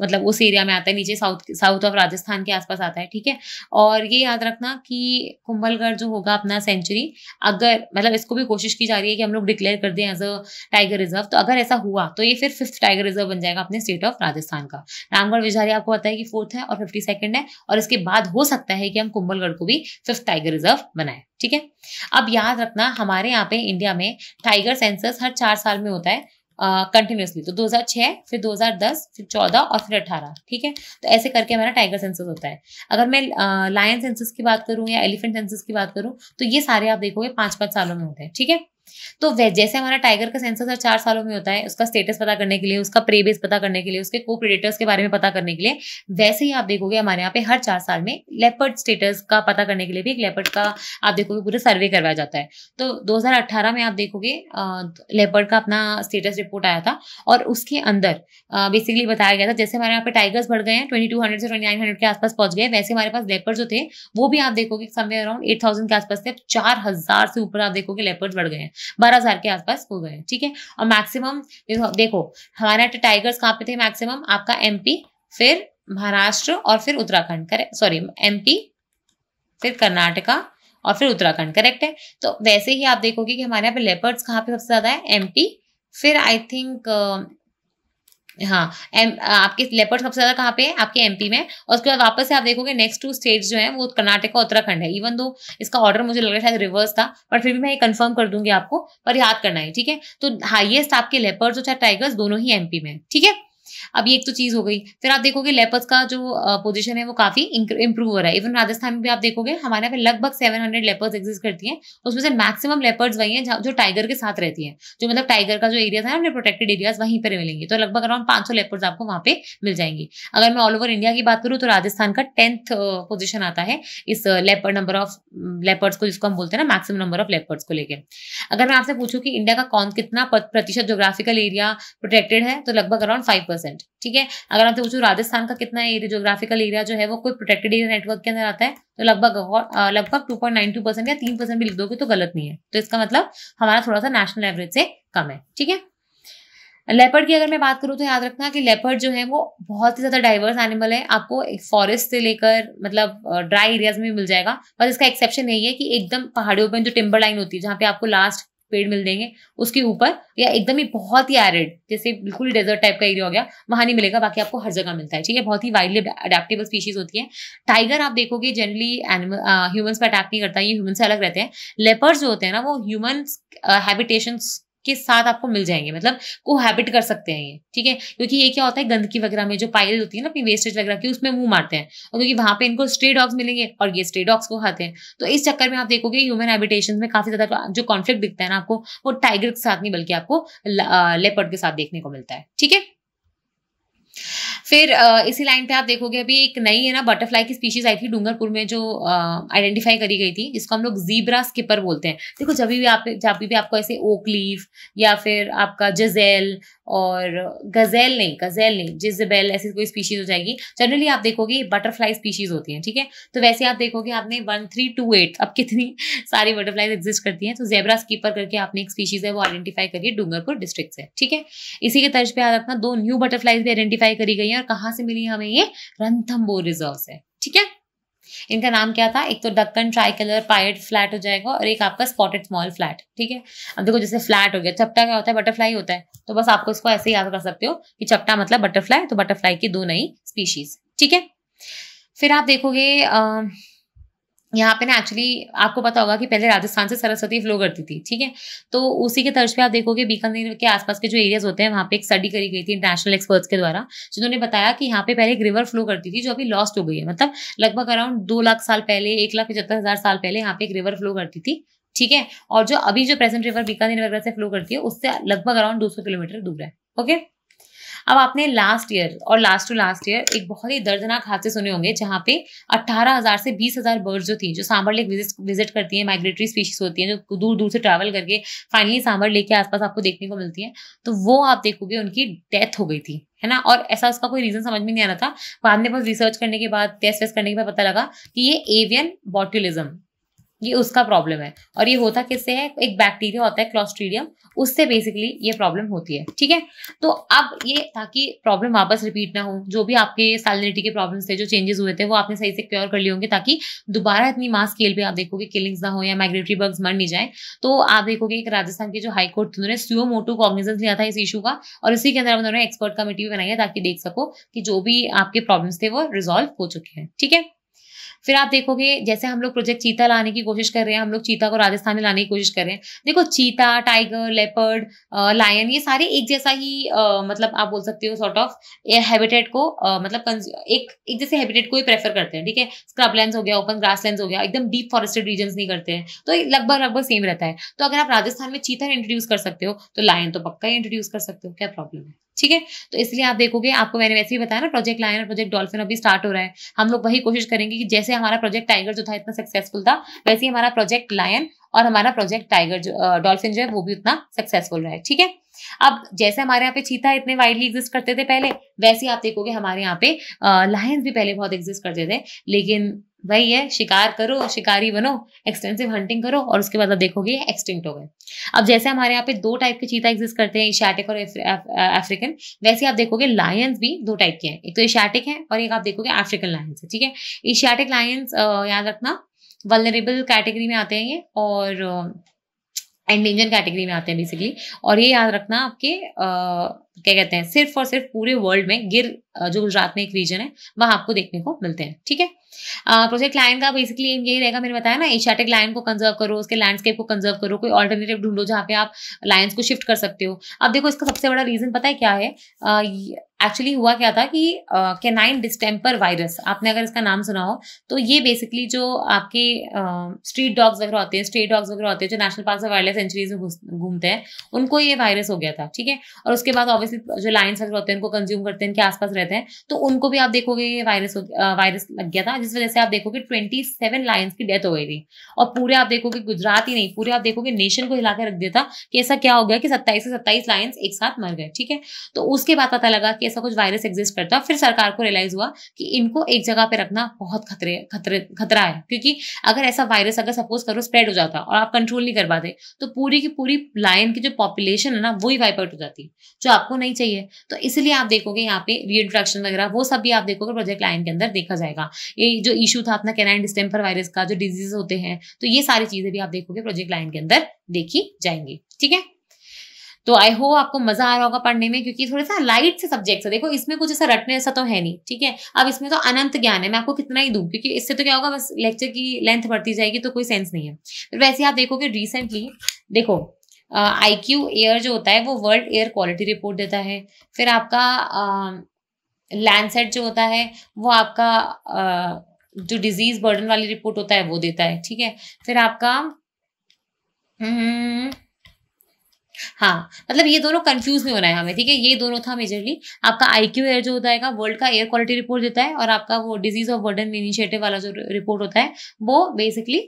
मतलब उस एरिया में आता है नीचे साउथ साउथ ऑफ राजस्थान के आसपास आता है ठीक है और ये याद रखना कि कुंभलगढ़ जो होगा अपना सेंचुरी अगर मतलब इसको भी कोशिश की जा रही है कि हम लोग डिक्लेयर कर दें एज अ टाइगर रिजर्व तो अगर ऐसा हुआ तो ये फिर फिफ्थ टाइगर रिजर्व बन जाएगा अपने स्टेट ऑफ राजस्थान का रामगढ़ विजारी आपको पता है कि फोर्थ है और फिफ्टी सेकेंड है और इसके बाद हो सकता है कि हम कुंभलगढ़ को भी फिफ्थ टाइगर रिजर्व बनाए ठीक है अब याद रखना हमारे यहाँ पे इंडिया में टाइगर सेंसस हर चार साल में होता है कंटिन्यूसली तो 2006 फिर 2010 फिर 14 और फिर 18 ठीक है तो ऐसे करके हमारा टाइगर सेंसस होता है अगर मैं लायन सेंसस की बात करूँ या एलिफेंट सेंसस की बात करूँ तो ये सारे आप देखोगे पाँच पाँच सालों में होते हैं ठीक है तो जैसे हमारा टाइगर का सेंसस हर चार सालों में होता है उसका स्टेटस पता करने के लिए उसका प्रेबेस पता करने के लिए उसके को प्रेडेटर्स के बारे में पता करने के लिए वैसे ही आप देखोगे हमारे यहाँ पे हर चार साल में लेपर्ड स्टेटस का पता करने के लिए भी एक लेपर्ड का आप देखोगे पूरा सर्वे करवाया जाता है तो दो में आप देखोगे लेपर्ड का अपना स्टेटस रिपोर्ट आया था और उसके अंदर बेसिकली बताया गया था जैसे हमारे यहाँ पे टाइगर्स बढ़ गए हैं ट्वेंटी टू हंड्रेड से ट्वेंटी नाइन हंड्रेड के आसपास पहुंच गए वैसे हमारे पास लेपर्ड जो थे वो भी आप देखोगे समय अराउंड एट थाउजेंड के आसपास थे चार हजार से ऊपर आप देखोगे लेपर्ड बढ़ गए हैं बारह हजार के आसपास हो गए ठीक है और मैक्सिमम देखो हमारे यहाँ टाइगर्स कहाँ पे थे मैक्सिमम आपका एमपी फिर महाराष्ट्र और फिर उत्तराखंड करे सॉरी एमपी फिर कर्नाटका और फिर उत्तराखंड करेक्ट है तो वैसे ही आप देखोगे कि हमारे यहाँ पे लेपर्ड्स कहाँ पे सबसे ज्यादा है एमपी फिर आई थिंक हाँ एम आपके लेपर्ड सबसे ज़्यादा कहाँ पे है आपके एमपी में और उसके बाद वापस से आप देखोगे नेक्स्ट टू स्टेट जो है वो कर्नाटक और उत्तराखंड है इवन दो इसका ऑर्डर मुझे लग रहा है शायद रिवर्स था पर फिर भी मैं ये कंफर्म कर दूंगी आपको पर याद करना है ठीक है तो हाइएस्ट आपके लेपर्ड और चाहे टाइगर्स दोनों ही एमपी में ठीक है अब ये एक तो चीज़ हो गई फिर आप देखोगे लेपर्स का जो पोजिशन है वो काफ़ी इंप्रूव हो रहा है इवन राजस्थान में भी आप देखोगे हमारे यहाँ पे लगभग सेवन हंड्रेड लेपर्स एग्जिस्ट करती है उसमें से मैक्सिमम लेपर्स वही है जो टाइगर के साथ रहती है जो मतलब टाइगर का जो एरिया था ना प्रोटेक्टेड एरियाज वहीं पर मिलेंगे तो लगभग अराउंड पांच सौ लेपर्स आपको वहां पे मिल जाएंगे अगर मैं ऑल ओवर इंडिया की बात करूँ तो राजस्थान का टेंथ पोजिशन आता है इस लेपर नंबर ऑफ लेपर्स को जिसको हम बोलते हैं ना मैक्सिमम नंबर ऑफ लेपर्स को लेकर अगर मैं आपसे पूछू कि इंडिया का कौन कितना प्रतिशत जोग्राफिकल एरिया प्रोटेक्टेड है तो लगभग अराउंड फाइव परसेंट परसेंट ठीक है अगर आपसे पूछूँ राजस्थान का कितना एरिया जोग्राफिकल एरिया जो है वो कोई प्रोटेक्टेड एरिया नेटवर्क के अंदर आता है तो लगभग लगभग two point nine two percent या तीन परसेंट भी लिख दोगे तो गलत नहीं है तो इसका मतलब हमारा थोड़ा सा नेशनल एवरेज से कम है ठीक है लेपर्ड की अगर मैं बात करूँ तो याद रखना कि लेपर्ड जो है वो बहुत ही ज़्यादा डाइवर्स एनिमल है आपको एक फॉरेस्ट से लेकर मतलब ड्राई एरियाज में मिल जाएगा पर इसका एक्सेप्शन यही है कि एकदम पहाड़ियों पर जो टिम्बर लाइन होती है जहाँ पे आपको लास्ट पेड़ मिल देंगे उसके ऊपर या एकदम ही बहुत ही एरिड जैसे बिल्कुल डेजर्ट टाइप का एरिया हो गया वहां नहीं मिलेगा बाकी आपको हर जगह मिलता है ठीक है बहुत ही वाइल्डली अडेप्टेबल स्पीशीज होती है टाइगर आप देखोगे जनरली एनिमल ह्यूमन्स पर अटैक नहीं करता ये ह्यूमन से अलग रहते हैं लेपर्स जो होते हैं ना वो ह्यूमन हैबिटेशन uh, के साथ आपको मिल जाएंगे मतलब को हैबिट कर सकते हैं ये ठीक है क्योंकि ये क्या होता है गंदगी वगैरह में जो पाइल होती है ना अपनी वेस्टेज वगैरह की उसमें मुंह मारते हैं और क्योंकि वहां पे इनको स्ट्रे डॉग्स मिलेंगे और ये स्ट्रे डॉग्स को खाते हैं तो इस चक्कर में आप देखोगे ह्यूमन हैबिटेशन में काफी ज्यादा जो कॉन्फ्लिक्ट दिखता है ना आपको वो टाइगर के साथ नहीं बल्कि आपको लेपर्ड के साथ देखने को मिलता है ठीक है फिर इसी लाइन पे आप देखोगे अभी एक नई है ना बटरफ्लाई की स्पीशीज आई थी डूंगरपुर में जो आइडेंटिफाई करी गई थी जिसको हम लोग जीब्रा स्किपर बोलते हैं देखो जब भी आप जब भी आपको ऐसे ओक लीफ या फिर आपका जजेल और गजेल नहीं गजेल नहीं जिजबेल ऐसी कोई स्पीशीज हो जाएगी जनरली आप देखोगे बटरफ्लाई स्पीशीज होती हैं ठीक है तो वैसे आप देखोगे आपने वन थ्री टू एट अब कितनी सारी बटरफ्लाइज एग्जिस्ट करती हैं तो जेबरा स्कीपर करके आपने एक स्पीशीज है वो आइडेंटिफाई करिए डूंगरपुर डिस्ट्रिक्ट से ठीक है इसी के तर्ज पे आप अपना दो न्यू बटरफ्लाइज भी आइडेंटिफाई आइडेंटिफाई करी गई है और कहाँ से मिली हमें ये रंथम्बोर रिजर्व से ठीक है इनका नाम क्या था एक तो डक्कन ट्राइकलर पायट फ्लैट हो जाएगा और एक आपका स्पॉटेड स्मॉल फ्लैट ठीक है अब देखो जैसे फ्लैट हो गया चपटा क्या होता है बटरफ्लाई होता है तो बस आपको इसको ऐसे याद कर सकते हो कि चपटा मतलब बटरफ्लाई तो बटरफ्लाई की दो नई स्पीशीज ठीक है फिर आप देखोगे अः यहाँ पे ना एक्चुअली आपको पता होगा कि पहले राजस्थान से सरस्वती फ्लो करती थी ठीक है तो उसी के तर्ज पे आप देखोगे बीकानेर के आसपास के जो एरियाज होते हैं वहाँ पे एक स्टडी करी गई थी इंटरनेशनल एक्सपर्ट्स के द्वारा जिन्होंने बताया कि यहाँ पे पहले एक रिवर फ्लो करती थी जो अभी लॉस्ट हो गई है मतलब लगभग अराउंड दो लाख साल पहले एक लाख पचहत्तर हजार साल पहले यहाँ पे एक रिवर फ्लो करती थी ठीक है और जो अभी जो प्रेजेंट रिवर बीकानेर वगैरह से फ्लो करती है उससे लगभग अराउंड दो किलोमीटर दूर है ओके अब आपने लास्ट ईयर और लास्ट टू लास्ट ईयर एक बहुत ही दर्दनाक हादसे सुने होंगे जहाँ पे 18,000 से 20,000 बर्ड्स जो थी जो सांबर लेक विजिट विजिट करती है माइग्रेटरी स्पीशीज होती है जो दूर दूर से ट्रैवल करके फाइनली सांबर लेक के आसपास आपको देखने को मिलती है तो वो आप देखोगे उनकी डेथ हो गई थी है ना और ऐसा उसका कोई रीजन समझ में नहीं आ रहा था बाद में बस रिसर्च करने के बाद टेस्ट वेस्ट करने के बाद पता लगा कि ये एवियन बॉटुलिज्म ये उसका प्रॉब्लम है और ये होता किससे है एक बैक्टीरिया होता है क्लॉस्ट्रीडियम उससे बेसिकली ये प्रॉब्लम होती है ठीक है तो अब ये ताकि प्रॉब्लम वापस रिपीट ना हो जो भी आपके सैलिनिटी के प्रॉब्लम्स थे जो चेंजेस हुए थे वो आपने सही से क्योर कर लिए होंगे ताकि दोबारा इतनी मास स्केल पे आप देखोगे किलिंग्स ना हो या माइग्रेटरी बर्ग्स मर नहीं जाए तो आप देखोगे कि राजस्थान के जो हाईकोर्ट थे उन्होंने स्यो मोटो कॉग्निजेंस लिया था इस इशू का और इसी के अंदर उन्होंने एक्सपर्ट कमेटी भी बनाई है ताकि देख सको कि जो भी आपके प्रॉब्लम्स थे वो रिजॉल्व हो चुके हैं ठीक है फिर आप देखोगे जैसे हम लोग प्रोजेक्ट चीता लाने की कोशिश कर रहे हैं हम लोग चीता को राजस्थान में लाने की कोशिश कर रहे हैं देखो चीता टाइगर लेपर्ड लायन ये सारे एक जैसा ही आ, मतलब आप बोल सकते हो सॉर्ट ऑफ हैबिटेट को आ, मतलब एक एक जैसे हैबिटेट को ही प्रेफर करते हैं ठीक है स्क्रब लैंड हो गया ओपन ग्रास लैंड हो गया एकदम डीप फॉरेस्टेड रीजन नहीं करते हैं तो लगभग लगभग सेम रहता है तो अगर आप राजस्थान में चीता इंट्रोड्यूस कर सकते हो तो लायन तो पक्का ही इंट्रोड्यूस कर सकते हो क्या प्रॉब्लम है ठीक है तो इसलिए आप देखोगे आपको मैंने वैसे ही बताया ना प्रोजेक्ट लाइन और प्रोजेक्ट डॉल्फिन अभी स्टार्ट हो रहा है हम लोग वही कोशिश करेंगे कि जैसे हमारा प्रोजेक्ट टाइगर जो था इतना सक्सेसफुल था वैसे ही हमारा प्रोजेक्ट लायन और हमारा प्रोजेक्ट टाइगर जो डॉल्फिन जो है वो भी उतना सक्सेसफुल रहा है ठीक है अब जैसे हमारे यहाँ पे चीता इतने वाइडली एग्जिस्ट करते थे पहले वैसे ही आप देखोगे हमारे यहाँ पे लायंस भी पहले बहुत एग्जिस्ट करते थे लेकिन वही है शिकार करो शिकारी बनो एक्सटेंसिव हंटिंग करो और उसके बाद आप देखोगे ये एक्सटिंक्ट हो गए अब जैसे हमारे यहाँ पे दो टाइप के चीता एग्जिस्ट करते हैं एशियाटिक और अफ्रीकन वैसे आप देखोगे लायंस भी दो टाइप के हैं एक तो एशियाटिक है और एक आप देखोगे अफ्रीकन लायंस है ठीक है एशियाटिक लायंस याद रखना वल्नरेबल कैटेगरी में आते हैं ये और एंडेंजर कैटेगरी में आते हैं बेसिकली और ये याद रखना आपके क्या कहते हैं सिर्फ और सिर्फ पूरे वर्ल्ड में गिर जो गुजरात में एक रीजन है वहां आपको देखने को मिलते हैं ठीक है प्रोजेक्ट लाइन का बेसिकली एम यही रहेगा मैंने बताया ना एशियाटिक लाइन को कंजर्व करो उसके लैंडस्केप को कंजर्व करो कोई ऑल्टरनेटिव ढूंढो जहां पे आप लाइन्स को शिफ्ट कर सकते हो अब देखो इसका सबसे बड़ा रीजन पता है क्या है एक्चुअली हुआ क्या था कि कैनाइन डिस्टेम्पर वायरस आपने अगर इसका नाम सुना हो तो ये बेसिकली जो आपके स्ट्रीट डॉग्स वगैरह होते हैं स्ट्रीट डॉग्स वगैरह होते हैं जो national park wild life sanctuaries में घूमते हैं उनको ये वायरस हो गया था ठीक है और उसके बाद ऑब्वियसली ऑब्वियसली जो लाइन्स वगैरह होते हैं उनको कंज्यूम करते हैं इनके आसपास रहते हैं तो उनको भी आप देखोगे ये वायरस वायरस लग गया था जिस वजह से आप देखोगे ट्वेंटी सेवन लाइन्स की डेथ हो गई थी और पूरे आप देखोगे गुजरात ही नहीं पूरे आप देखोगे नेशन को हिला के रख दिया था कि ऐसा क्या हो गया कि सत्ताईस से सत्ताईस लाइन्स एक साथ मर गए ठीक है तो उसके बाद पता लगा कि ऐसा कुछ वायरस एग्जिस्ट करता फिर सरकार को रियलाइज हुआ कि इनको एक जगह पर रखना बहुत खतरे खतरे खतरा है क्योंकि अगर ऐसा वायरस अगर सपोज करो स्प्रेड हो जाता और आप कंट्रोल नहीं कर पाते तो पूरी की पूरी लाइन की जो पॉपुलेशन है ना वही वाइप आउट हो जाती जो आप आपको नहीं चाहिए तो इसलिए आप देखोगे यहाँ पे रीइंट्रोडक्शन वगैरह वो सब भी आप देखोगे प्रोजेक्ट लाइन के अंदर देखा जाएगा ये जो इशू था अपना कैनाइन डिस्टेम्पर वायरस का जो डिजीज होते हैं तो ये सारी चीजें भी आप देखोगे प्रोजेक्ट लाइन के अंदर देखी जाएंगी ठीक है तो आई होप आपको मजा आ रहा होगा पढ़ने में क्योंकि थोड़ा सा लाइट से सब्जेक्ट है देखो इसमें कुछ ऐसा रटने ऐसा तो है नहीं ठीक है अब इसमें तो अनंत ज्ञान है मैं आपको कितना ही दूँ क्योंकि इससे तो क्या होगा बस लेक्चर की लेंथ बढ़ती जाएगी तो कोई सेंस नहीं है तो वैसे आप देखोगे रिसेंटली देखो आई क्यू एयर जो होता है वो वर्ल्ड एयर क्वालिटी रिपोर्ट देता है फिर आपका लैंडसेट जो होता है वो आपका uh, जो डिजीज बर्डन वाली रिपोर्ट होता है वो देता है ठीक है फिर आपका हम्म, हाँ मतलब ये दोनों कंफ्यूज नहीं होना है हमें ठीक है ये दोनों था मेजरली आपका आई क्यू एयर जो होता है वर्ल्ड का एयर क्वालिटी रिपोर्ट देता है और आपका वो डिजीज ऑफ बर्डन इनिशिएटिव वाला जो रिपोर्ट होता है वो बेसिकली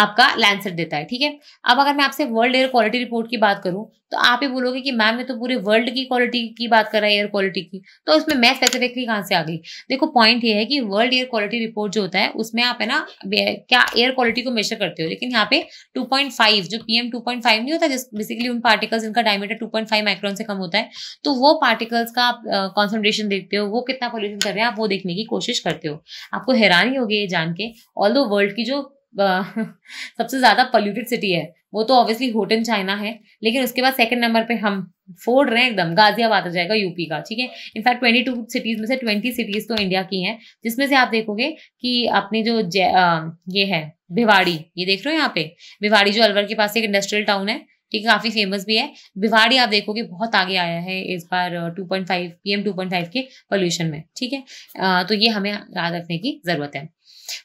आपका लैंसर देता है ठीक है अब अगर मैं आपसे वर्ल्ड एयर क्वालिटी रिपोर्ट की बात करूं तो आप ही बोलोगे कि मैम ये तो पूरे वर्ल्ड की क्वालिटी की बात कर रहा है एयर क्वालिटी की तो इसमें मैं स्पेसिफिकली कहाँ से आ गई देखो पॉइंट ये है कि वर्ल्ड एयर क्वालिटी रिपोर्ट जो होता है उसमें आप है ना क्या एयर क्वालिटी को मेजर करते हो लेकिन यहाँ पे 2.5 जो पीएम 2.5 नहीं होता जिस बेसिकली उन पार्टिकल्स इनका डायमीटर टू माइक्रोन से कम होता है तो वो पार्टिकल्स का आप कॉन्सेंट्रेशन देखते हो वो कितना पॉल्यूशन कर रहे हैं आप वो देखने की कोशिश करते हो आपको हैरानी होगी ये जान के ऑल वर्ल्ड की जो सबसे ज़्यादा पोल्यूटेड सिटी है वो तो ऑब्वियसली होट इन चाइना है लेकिन उसके बाद सेकंड नंबर पे हम फोड़ रहे हैं एकदम गाजियाबाद आ जाएगा यूपी का ठीक है इनफैक्ट ट्वेंटी टू सिटीज़ में से ट्वेंटी सिटीज़ तो इंडिया की हैं जिसमें से आप देखोगे कि अपनी जो आ, ये है भिवाड़ी ये देख रहे हो यहाँ पे भिवाड़ी जो अलवर के पास एक इंडस्ट्रियल टाउन है ठीक है काफ़ी फेमस भी है भिवाड़ी आप देखोगे बहुत आगे आया है इस बार टू पॉइंट फाइव पी के पोल्यूशन में ठीक है आ, तो ये हमें याद रखने की ज़रूरत है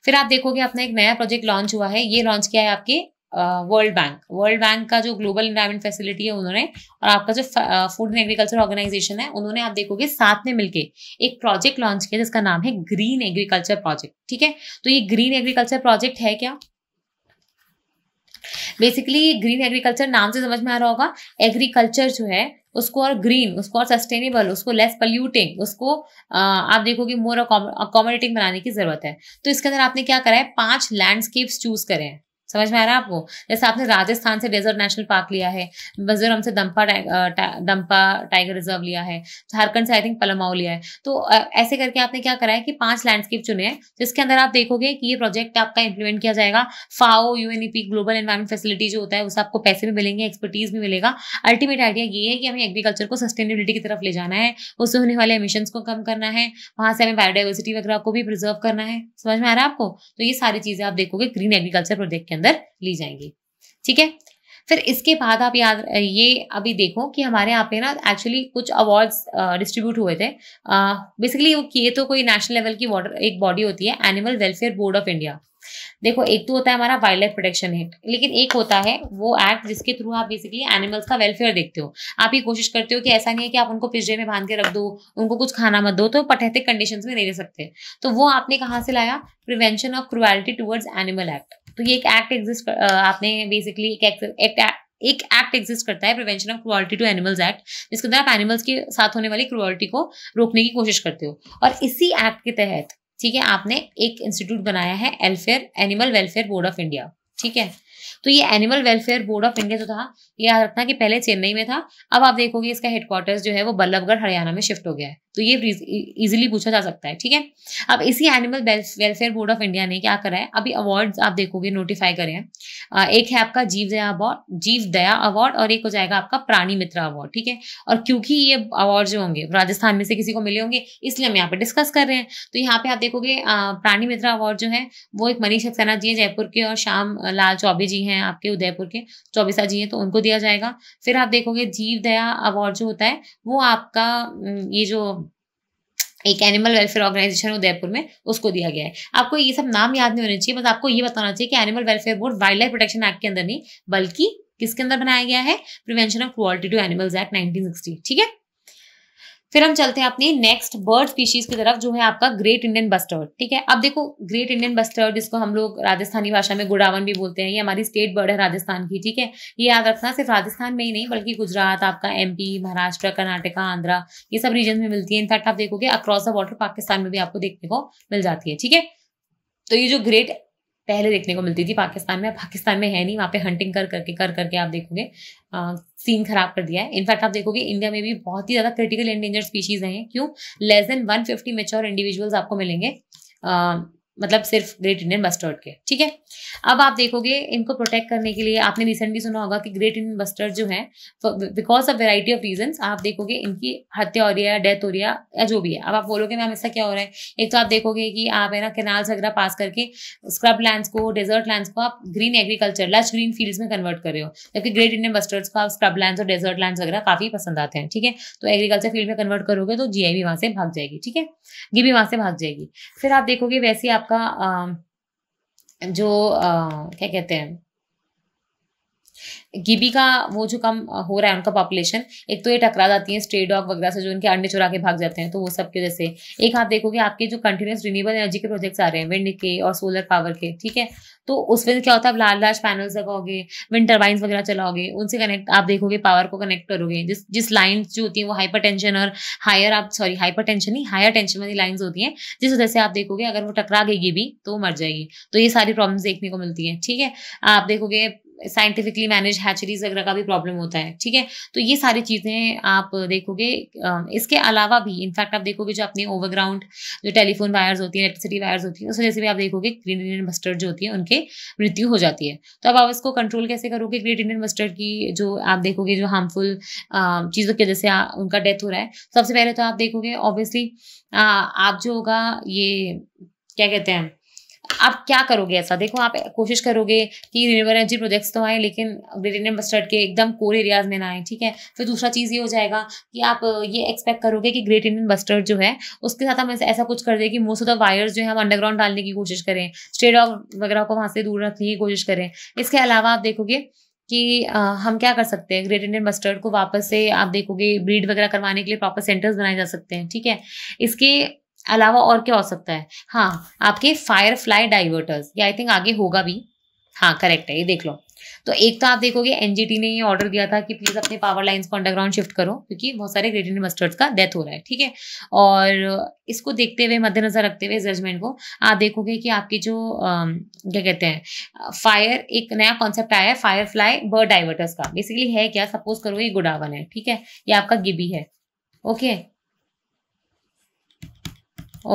फिर आप देखोगे अपना एक नया प्रोजेक्ट लॉन्च हुआ है ये लॉन्च किया है आपके वर्ल्ड बैंक वर्ल्ड बैंक का जो ग्लोबल इन्वायरमेंट फैसिलिटी है उन्होंने और आपका जो फूड एंड एग्रीकल्चर ऑर्गेनाइजेशन है उन्होंने आप देखोगे साथ में मिलके एक प्रोजेक्ट लॉन्च किया जिसका नाम है ग्रीन एग्रीकल्चर प्रोजेक्ट ठीक है तो ये ग्रीन एग्रीकल्चर प्रोजेक्ट है क्या बेसिकली ग्रीन एग्रीकल्चर नाम से समझ में आ रहा होगा एग्रीकल्चर जो है उसको और ग्रीन उसको और सस्टेनेबल उसको लेस पल्यूटिंग उसको आप देखोगे मोर अकोमोडेटिंग बनाने की जरूरत है तो इसके अंदर आपने क्या करा है पांच लैंडस्केप्स चूज करे हैं समझ में आ रहा है आपको जैसे आपने राजस्थान से डेजर्ट नेशनल पार्क लिया है मिजोरम से दम्पा दम्पा टाइगर रिजर्व लिया है झारखंड से आई थिंक पलमाओ लिया है तो ऐसे करके आपने क्या करा है कि पांच लैंडस्केप चुने हैं जिसके अंदर आप देखोगे कि ये प्रोजेक्ट आपका इंप्लीमेंट किया जाएगा FAO UNEP global environment facility जो होता है उससे आपको पैसे भी मिलेंगे एक्सपर्टीज भी मिलेगा अल्टीमेट आइडिया ये है कि हमें एग्रीकल्चर को सस्टेनेबिलिटी की तरफ ले जाना है उससे होने वाले एमिशन को कम करना है वहां से हमें बायोडाइवर्सिटी वगैरह को भी प्रिजर्व करना है समझ में आ रहा है आपको तो ये सारी चीजें आप देखोगे ग्रीन एग्रीकल्चर प्रोजेक्ट के अंदर ली जाएंगी ठीक है फिर इसके बाद आप याद ये अभी देखो कि हमारे यहाँ पे ना एक्चुअली कुछ अवार्ड्स डिस्ट्रीब्यूट हुए थे बेसिकली वो किए तो कोई नेशनल लेवल की वाटर एक बॉडी होती है animal welfare board of India देखो एक तो होता है हमारा वाइल्ड लाइफ प्रोटेक्शन एक्ट लेकिन एक होता है वो एक्ट जिसके थ्रू आप बेसिकली एनिमल्स का वेलफेयर देखते हो आप ये कोशिश करते हो कि ऐसा नहीं है कि आप उनको पिजरे में बांध के रख दो उनको कुछ खाना मत दो तो पटहते कंडीशन में नहीं दे सकते तो वो आपने कहाँ से लाया prevention of cruelty towards animal act तो ये एक एक्ट एग्जिस्ट आपने बेसिकली एक एक एक्ट एग्जिस्ट करता है prevention of cruelty to animals act जिसके अंदर आप एनिमल्स के साथ होने वाली क्रुआल्टी को रोकने की कोशिश करते हो और इसी एक्ट के तहत ठीक है आपने एक इंस्टीट्यूट बनाया है welfare animal welfare board of India ठीक है तो ये animal welfare board of India जो था ये याद रखना कि पहले चेन्नई में था अब आप देखोगे इसका हेडक्वार्टर्स जो है वो बल्लभगढ़ हरियाणा में शिफ्ट हो गया है तो ये इजिली e-, पूछा जा सकता है ठीक है अब इसी animal welfare board of India ने क्या करा है अभी अवार्ड आप देखोगे नोटिफाई करें हैं एक है आपका जीव दया अवार्ड जीव दया अवार्ड और एक हो जाएगा आपका प्राणी मित्र अवार्ड ठीक है और क्योंकि ये अवार्ड जो होंगे राजस्थान में से किसी को मिले होंगे इसलिए हम यहाँ पे डिस्कस कर रहे हैं तो यहाँ पे आप देखोगे प्राणी मित्र अवार्ड जो है वो एक मनीष सक्सेना जी है जयपुर के और श्याम लाल चौबे जी हैं हैं आपके उदयपुर के चौबीसा जी हैं तो उनको दिया जाएगा फिर आप देखोगे जीव दया अवार्ड जो होता है वो आपका ये जो एक एनिमल वेलफेयर ऑर्गेनाइजेशन उदयपुर में उसको दिया गया है आपको ये सब नाम याद नहीं होने चाहिए बस आपको ये बताना चाहिए कि animal welfare board wild life protection act के अंदर नहीं बल्कि किसके अंदर बनाया गया है prevention of quality to animals act nineteen ठीक है फिर हम चलते हैं अपनी नेक्स्ट बर्ड स्पीशीज की तरफ जो है आपका ग्रेट इंडियन बस्टर्ड ठीक है अब देखो ग्रेट इंडियन बस्टर्ड जिसको हम लोग राजस्थानी भाषा में गुड़ावन भी बोलते हैं ये हमारी स्टेट बर्ड है राजस्थान की ठीक है ये याद रखना सिर्फ राजस्थान में ही नहीं बल्कि गुजरात आपका एमपी महाराष्ट्र कर्नाटका आंध्रा ये सब रीजन में मिलती है इनफैक्ट आप देखोगे अक्रॉस द वॉटर पाकिस्तान में भी आपको देखने को मिल जाती है ठीक है तो ये जो ग्रेट पहले देखने को मिलती थी पाकिस्तान में पाकिस्तान में है नहीं वहाँ पे हंटिंग कर करके कर करके आप देखोगे सीन खराब कर दिया है इनफैक्ट आप देखोगे इंडिया में भी बहुत ही ज़्यादा क्रिटिकल एंडेंजर स्पीशीज़ हैं क्यों less than one fifty mature individuals आपको मिलेंगे मतलब सिर्फ ग्रेट इंडियन बस्टर्ड के ठीक है अब आप देखोगे इनको प्रोटेक्ट करने के लिए आपने रिसेंटली सुना होगा कि ग्रेट इंडियन बस्टर्ड जो है because of variety of reason आप देखोगे इनकी हत्या हो रही है डेथ हो रही है या जो भी है अब आप बोलोगे मैम ऐसा क्या हो रहा है एक तो आप देखोगे कि आप है ना कैनाल्स वगैरह पास करके स्क्रब लैंड को डेजर्ट लैंड्स को आप green agriculture lush green field में कन्वर्ट कर रहे हो जबकि ग्रेट इंडियन बस्टर्ड्स को आप स्क्रब लैंड और डेजर्ट लैंड वगैरह काफी पसंद आते हैं ठीक है तो एग्रीकल्चर फील्ड में कन्वर्ट करोगे तो जी भी वहां से भाग जाएगी ठीक है गी भी वहां से भाग जाएगी फिर आप देखोगे वैसे आप आपका जो क्या कहते हैं गिबी का वो जो कम हो रहा है उनका पॉपुलेशन एक तो ये टकरा जाती है स्ट्रे डॉग वगैरह से जो इनके अंडे चुरा के भाग जाते हैं तो वो सब की वजह से एक आप देखोगे आपके जो कंटिन्यूस रिन्यूबल एनर्जी के प्रोजेक्ट्स आ रहे हैं विंड के और सोलर पावर के ठीक है तो उसमें क्या होता है आप लार्ज लार्ज पैनल्स लगाओगे विंड टर्बाइन वगैरह चलाओगे उनसे कनेक्ट आप देखोगे पावर को कनेक्ट करोगे जिस जिस लाइन्स जो होती हैं वो हाइपर और हायर आप सॉरी हाइपर नहीं हायर टेंशन वाली लाइन्स होती हैं जिस वजह से आप देखोगे अगर वो टकरा गई भी तो मर जाएगी तो ये सारी प्रॉब्लम्स देखने को मिलती हैं ठीक है आप देखोगे साइंटिफिकली मैनेज हैचरीज वगैरह का भी प्रॉब्लम होता है ठीक है तो ये सारी चीज़ें आप देखोगे इसके अलावा भी इनफैक्ट आप देखोगे जो अपने ओवरग्राउंड जो टेलीफोन वायर्स होती है इलेक्ट्रिसिटी वायर्स होती है उस वजह से भी आप देखोगे ग्रेट इंडियन मस्टर्ड जो होती है उनके मृत्यु हो जाती है तो अब आप इसको कंट्रोल कैसे करोगे ग्रेट इंडियन मस्टर्ड की जो आप देखोगे जो हार्मफुल चीज़ों की वजह से उनका डेथ हो रहा है सबसे पहले तो आप देखोगे ऑब्वियसली आप जो होगा ये क्या कहते हैं आप क्या करोगे ऐसा देखो आप कोशिश करोगे कि रिन्यूबल एनर्जी प्रोजेक्ट्स तो आए लेकिन ग्रेट इंडियन बस्टर्ड के एकदम कोर एरियाज में ना आए ठीक है फिर दूसरा चीज़ ये हो जाएगा कि आप ये एक्सपेक्ट करोगे कि ग्रेट इंडियन बस्टर्ड जो है उसके साथ हम ऐसा कुछ कर दें कि मोस्ट ऑफ द वायर्स जो है हम अंडरग्राउंड डालने की कोशिश करें स्टेट ऑफ वगैरह को वहाँ से दूर रखने की कोशिश करें इसके अलावा आप देखोगे कि आ, हम क्या कर सकते हैं ग्रेट इंडियन बस्टर्ड को वापस से आप देखोगे ब्रीड वगैरह करवाने के लिए प्रॉपर सेंटर्स बनाए जा सकते हैं ठीक है इसके अलावा और क्या हो सकता है हाँ आपके फायर फ्लाई डाइवर्टर्स ये आई थिंक आगे होगा भी हाँ करेक्ट है ये देख लो तो एक तो आप देखोगे एनजीटी ने ये ऑर्डर दिया था कि प्लीज अपने पावर लाइंस को अंडरग्राउंड शिफ्ट करो क्योंकि बहुत सारे ग्रेटेड मस्टर्ड्स का डेथ हो रहा है ठीक है और इसको देखते हुए मद्देनजर रखते हुए जजमेंट को आप देखोगे कि आपकी जो क्या कहते हैं फायर एक नया कॉन्सेप्ट आया है फायर फ्लाई बर्ड डाइवर्टर्स का बेसिकली है क्या सपोज करो ये गुडावन है ठीक है ये आपका गिबी है ओके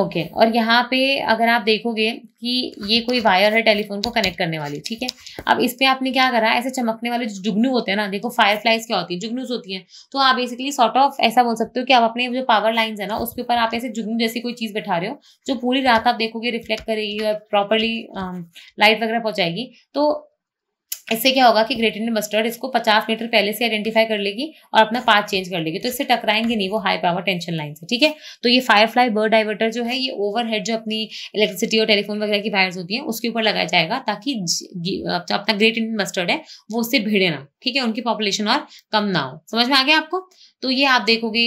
ओके okay. और यहाँ पे अगर आप देखोगे कि ये कोई वायर है टेलीफोन को कनेक्ट करने वाली ठीक है अब इस पर आपने क्या करा ऐसे चमकने वाले जो जुगनू होते हैं ना देखो फायर फ्लाइज क्या होती है जुगनूज होती हैं तो आप बेसिकली सॉर्ट ऑफ ऐसा बोल सकते हो कि आप अपने जो पावर लाइन्स है ना उसके ऊपर आप ऐसे जुगनू जैसी कोई चीज़ बैठा रहे हो जो पूरी रात आप देखोगे रिफ्लेक्ट करेगी और प्रॉपरली लाइट um, वगैरह पहुँचाएगी तो इससे क्या होगा कि ग्रेटेड मस्टर्ड इसको 50 मीटर पहले से आइडेंटिफाई कर लेगी और अपना पाथ चेंज कर लेगी तो इससे टकराएंगे नहीं वो हाई पावर टेंशन लाइन से ठीक है तो ये फायरफ्लाई बर्ड डाइवर्टर जो है ये ओवरहेड जो अपनी इलेक्ट्रिसिटी और टेलीफोन वगैरह की वायर्स होती है उसके ऊपर लगाया जाएगा ताकि अपना ग्रेट इंडियन मस्टर्ड है वो उससे भिड़े ना ठीक है उनकी पॉपुलेशन और कम ना हो समझ में आ गया आपको तो ये आप देखोगे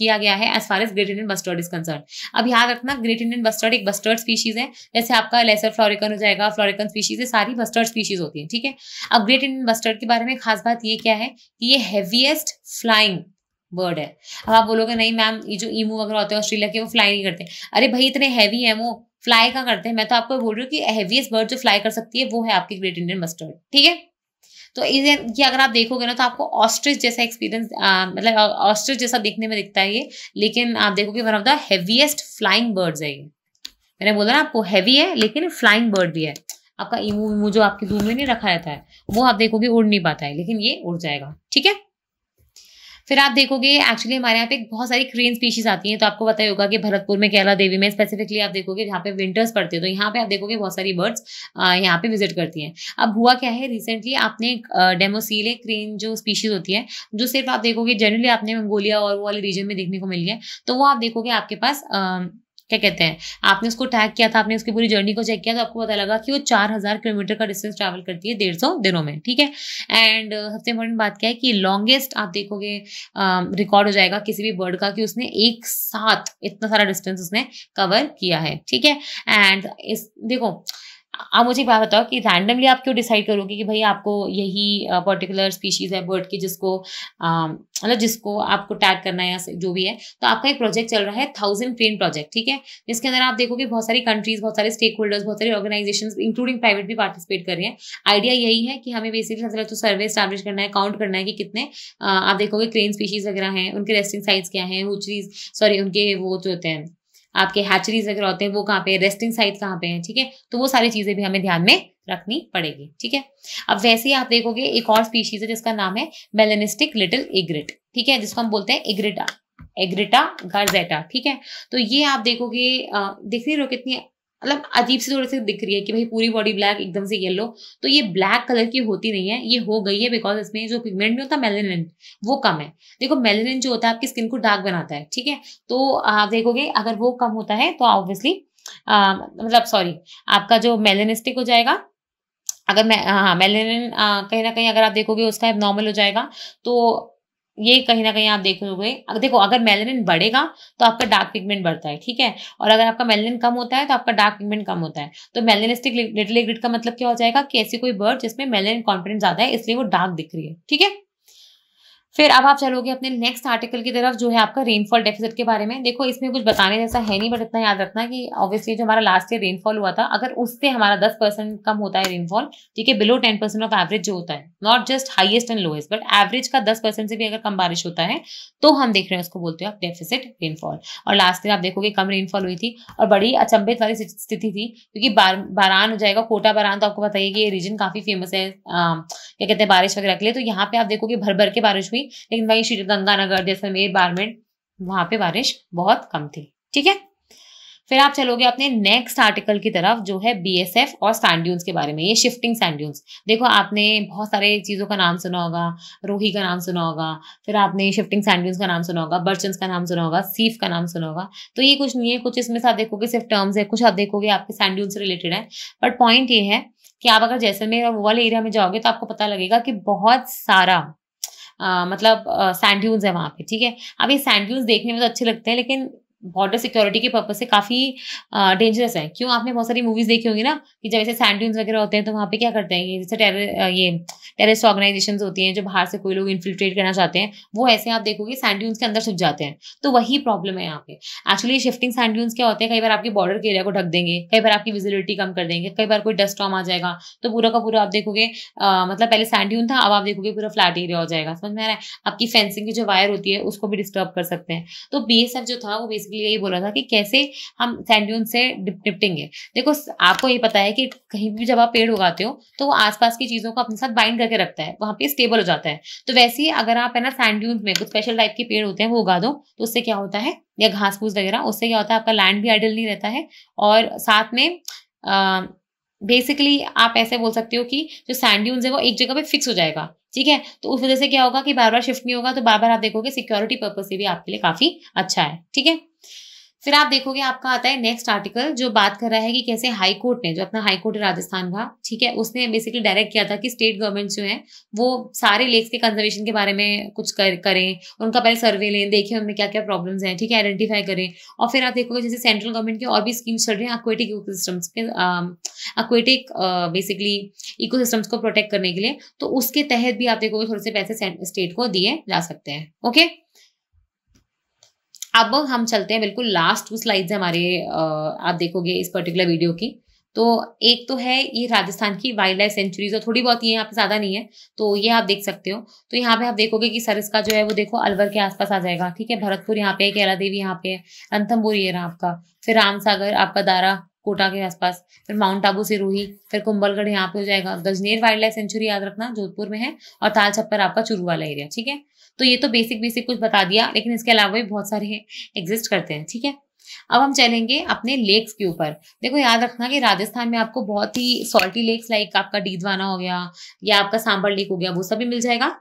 किया गया है as far as great Indian bustard is concern अब याद रखना ग्रेट इंडियन बस्टर्ड एक बस्टर्ड स्पीशीज है जैसे आपका लेसर फ्लोरिकन हो जाएगा फ्लोरिकन स्पीशीज है सारी बस्टर्ड स्पीशीज होती है ठीक है अब ग्रेट इंडियन बस्टर्ड के बारे में खास बात ये क्या है कि ये हैवीएस्ट फ्लाइंग बर्ड है अब आप बोलोगे नहीं मैम ये जो ईमू वगैरह होते हैं ऑस्ट्रेलिया के वो फ्लाई नहीं करते अरे भाई इतने हैवी है वो फ्लाई का करते हैं मैं तो आपको बोल रही हूँ कि हैवीएस्ट बर्ड जो फ्लाई कर सकती है वो है आपकी ग्रेट इंडियन बस्टर्ड ठीक है तो इवन ये अगर आप देखोगे ना तो आपको ऑस्ट्रिच जैसा एक्सपीरियंस मतलब ऑस्ट्रिच जैसा देखने में दिखता है ये लेकिन आप देखोगे one of the heaviest flying birds है ये मैंने बोला ना आपको हैवी है लेकिन फ्लाइंग बर्ड भी है आपका इमू जो आपके रूम में नहीं रखा रहता है वो आप देखोगे उड़ नहीं पाता है लेकिन ये उड़ जाएगा ठीक है फिर आप देखोगे एक्चुअली हमारे यहाँ पे बहुत सारी क्रेन स्पीशीज आती हैं तो आपको पता ही होगा कि भरतपुर में केला देवी में स्पेसिफिकली आप देखोगे जहाँ पे विंटर्स पड़ते हैं तो यहाँ पे आप देखोगे बहुत सारी बर्ड्स यहाँ पे विजिट करती हैं अब हुआ क्या है रिसेंटली आपने डेमोसीले क्रेन जो स्पीशीज होती है जो सिर्फ आप देखोगे जनरली आपने मंगोलिया और वो वाले रीजन में देखने को मिली है तो वो आप देखोगे आपके पास क्या कहते हैं आपने उसको टैग किया था आपने उसकी पूरी जर्नी को चेक किया तो आपको पता लगा कि वो चार हजार किलोमीटर का डिस्टेंस ट्रैवल करती है डेढ़ सौ दिनों में ठीक है एंड सबसे इंपॉर्टेंट बात क्या है कि लॉन्गेस्ट आप देखोगे रिकॉर्ड um, हो जाएगा किसी भी बर्ड का कि उसने एक साथ इतना सारा डिस्टेंस उसने कवर किया है ठीक है एंड इस देखो आप मुझे एक बात बताओ कि रैंडमली आप क्यों डिसाइड करोगे कि भाई आपको यही पर्टिकुलर स्पीशीज है बर्ड की जिसको मतलब जिसको आपको टैग करना है या जो भी है तो आपका एक प्रोजेक्ट चल रहा है थाउजेंड क्रेन प्रोजेक्ट ठीक है जिसके अंदर आप देखोगे बहुत सारी कंट्रीज बहुत सारे स्टेक होल्डर्स बहुत सारी ऑर्गेनाइजेशन इंक्लूडिंग प्राइवेट भी पार्टिसिपेट कर रहे हैं आइडिया यही है कि हमें बेसिकली तो सर्वे स्टैब्लिश करना है काउंट करना है कि कितने आप देखोगे क्रेन स्पीशीज वगैरह हैं उनके रेस्टिंग साइज क्या है हुचरीज सॉरी उनके वो जो होते हैं आपके हैचरीज वगैरह होते हैं वो कहाँ पे है रेस्टिंग साइट कहाँ पे है ठीक है तो वो सारी चीज़ें भी हमें ध्यान में रखनी पड़ेगी ठीक है अब वैसे ही आप देखोगे एक और स्पीशीज है जिसका नाम है मेलेनिस्टिक लिटिल इग्रिट ठीक है जिसको हम बोलते हैं इग्रिटा एग्रिटा गर्जेटा ठीक है तो ये आप देखोगे देख रही हो कितनी मतलब अजीब सी थोड़ी सी दिख रही है कि भाई पूरी बॉडी ब्लैक एकदम से येलो तो ये ब्लैक कलर की होती नहीं है ये हो गई है बिकॉज इसमें जो पिगमेंट नहीं होता मेलेनिन वो कम है देखो मेलेनिन जो होता है आपकी स्किन को डार्क बनाता है ठीक है तो आप देखोगे अगर वो कम होता है तो ऑब्वियसली मतलब सॉरी आपका जो मेलेनिस्टिक हो जाएगा अगर मैं हाँ मेलेनिन कहीं ना कहीं अगर आप देखोगे उसका एब नॉर्मल हो जाएगा तो ये कहीं ना कहीं आप देखोगे देखो अगर मेलेनिन बढ़ेगा तो आपका डार्क पिगमेंट बढ़ता है ठीक है और अगर आपका मेलेनिन कम होता है तो आपका डार्क पिगमेंट कम होता है तो मेलेनिस्टिक लिटिल का मतलब क्या हो जाएगा कि ऐसी कोई बर्ड जिसमें मेलेनिन कॉन्फिडेंस ज्यादा है इसलिए वो डार्क दिख रही है ठीक है फिर अब आप चलोगे अपने नेक्स्ट आर्टिकल की तरफ जो है आपका रेनफॉल डेफिसिट के बारे में देखो इसमें कुछ बताने जैसा है नहीं बट इतना याद रखना कि ऑब्वियसली जो हमारा लास्ट ईयर रेनफॉल हुआ था अगर उससे हमारा दस परसेंट कम होता है रेनफॉल ठीक है below ten percent of average जो होता है not just highest and lowest but average का दस परसेंट से भी अगर कम बारिश होता है तो हम देख रहे हैं उसको बोलते हो आप डेफिसिट रेनफॉल और लास्ट ईयर आप देखोगे कम रेनफॉल हुई थी और बड़ी अचंभित वाली स्थिति थी क्योंकि बारान हो जाएगा कोटा बारान तो आपको बताइए कि ये रीजन काफी फेमस है क्या कहते हैं बारिश वगैरह के लिए तो यहाँ पे आप देखोगे भर भर के बारिश हुई थी लेकिन वही श्री गंगानगर जैसलमेर बारमेंट वहां पे बारिश बहुत कम थी ठीक है फिर आप चलोगे अपने नेक्स्ट आर्टिकल की तरफ जो है बीएसएफ और सैंड्यून्स के बारे में ये शिफ्टिंग सैंड्यून्स देखो आपने बहुत सारे चीज़ों का नाम सुना होगा रोही का नाम सुना होगा फिर आपने शिफ्टिंग सैंड्यून्स का नाम सुना होगा बर्चन्स का नाम सुना होगा सीफ का नाम सुना होगा तो ये कुछ नहीं है कुछ इसमें से आप देखोगे सिर्फ टर्म्स है कुछ आप देखोगे आपके सैंड्यून से रिलेटेड है बट पॉइंट ये है कि आप अगर जैसलमेर और वो वाले एरिया में जाओगे तो आपको पता लगेगा कि बहुत सारा मतलब सैंड्यून्स है वहाँ पे ठीक है अब ये सैंड्यून्स देखने में तो अच्छे लगते हैं लेकिन बॉर्डर सिक्योरिटी के पर्पज से काफ़ी डेंजरस है क्यों आपने बहुत सारी मूवीज़ देखी होंगी ना कि जब ऐसे सैंडून्स वगैरह होते हैं तो वहाँ पे क्या करते हैं जैसे टेर ये टेररिस्ट ऑर्गेनाइजेशन होती हैं जो बाहर से कोई लोग इन्फिल्ट्रेट करना चाहते हैं वो ऐसे आप देखोगे सैंडून्स के अंदर छुप जाते हैं तो वही प्रॉब्लम है यहाँ पे एक्चुअली शिफ्टिंग सैंडून्स क्या होते हैं कई बार आपके बॉर्डर के एरिया को ढक देंगे कई बार आपकी विजिबिलिटी कम कर देंगे कई बार कोई डस्ट आ जाएगा तो पूरा का पूरा आप देखोगे मतलब पहले सैंड्यून था अब आप देखोगे पूरा फ्लैट एरिया हो जाएगा समझ में आ रहा है आपकी फेंसिंग की जो वायर होती है उसको भी डिस्टर्ब कर सकते हैं तो बी जो था वो बेसिकली बेसिकली यही बोला था कि कैसे हम सैंड से निपटेंगे देखो आपको ये पता है कि कहीं भी जब आप पेड़ उगाते हो तो वो आसपास की चीज़ों को अपने साथ बाइंड करके रखता है वहां पे स्टेबल हो जाता है तो वैसे ही अगर आप है ना सैंड में कुछ स्पेशल टाइप के पेड़ होते हैं वो उगा दो तो उससे क्या होता है या घास फूस वगैरह उससे क्या होता है आपका लैंड भी आइडल नहीं रहता है और साथ में बेसिकली आप ऐसे बोल सकते हो कि जो सैंड है वो एक जगह पे फिक्स हो जाएगा ठीक है तो उस वजह से क्या होगा कि बार बार शिफ्ट नहीं होगा तो बार बार आप देखोगे सिक्योरिटी पर्पज से भी आपके लिए काफ़ी अच्छा है ठीक है फिर आप देखोगे आपका आता है नेक्स्ट आर्टिकल जो बात कर रहा है कि कैसे हाई कोर्ट ने जो अपना हाई कोर्ट राजस्थान का ठीक है उसने बेसिकली डायरेक्ट किया था कि स्टेट गवर्नमेंट जो है वो सारे लेक्स के कंजर्वेशन के बारे में कुछ कर, करें उनका पहले सर्वे लें देखें उनमें क्या क्या प्रॉब्लम्स हैं ठीक है आइडेंटिफाई करें और फिर आप देखोगे जैसे सेंट्रल गवर्नमेंट की और भी स्कीम्स चल रही हैं अक्वेटिक इको सिस्टम्स के अक्वेटिक बेसिकली इको सिस्टम्स को प्रोटेक्ट करने के लिए तो उसके तहत भी आप देखोगे थोड़े से पैसे स्टेट को दिए जा सकते हैं ओके अब हम चलते हैं बिल्कुल लास्ट टू स्लाइड्स हमारे आप देखोगे इस पर्टिकुलर वीडियो की तो एक तो है ये राजस्थान की वाइल्ड लाइफ सेंचुरीज और थोड़ी बहुत ये यहाँ पे ज़्यादा नहीं है तो ये आप देख सकते हो तो यहाँ पे आप देखोगे कि सरस का जो है वो देखो अलवर के आसपास आ जाएगा ठीक है भरतपुर यहाँ पे है कैला देवी यहाँ पे है रंथमपुर ये रहा आपका फिर राम सागर आपका दारा कोटा के आसपास फिर माउंट आबू से रूही फिर कुंभलगढ़ यहाँ पे हो जाएगा गजनेर वाइल्ड लाइफ सेंचुरी याद रखना जोधपुर में है और ताल छप्पर आपका चुरू वाला एरिया ठीक है तो ये तो बेसिक बेसिक कुछ बता दिया लेकिन इसके अलावा भी बहुत सारे एग्जिस्ट करते हैं ठीक है अब हम चलेंगे अपने लेक्स के ऊपर देखो याद रखना कि राजस्थान में आपको बहुत ही सॉल्टी लेक्स लाइक आपका डीदवाना हो गया या आपका सांबर लेक हो गया वो सब भी मिल जाएगा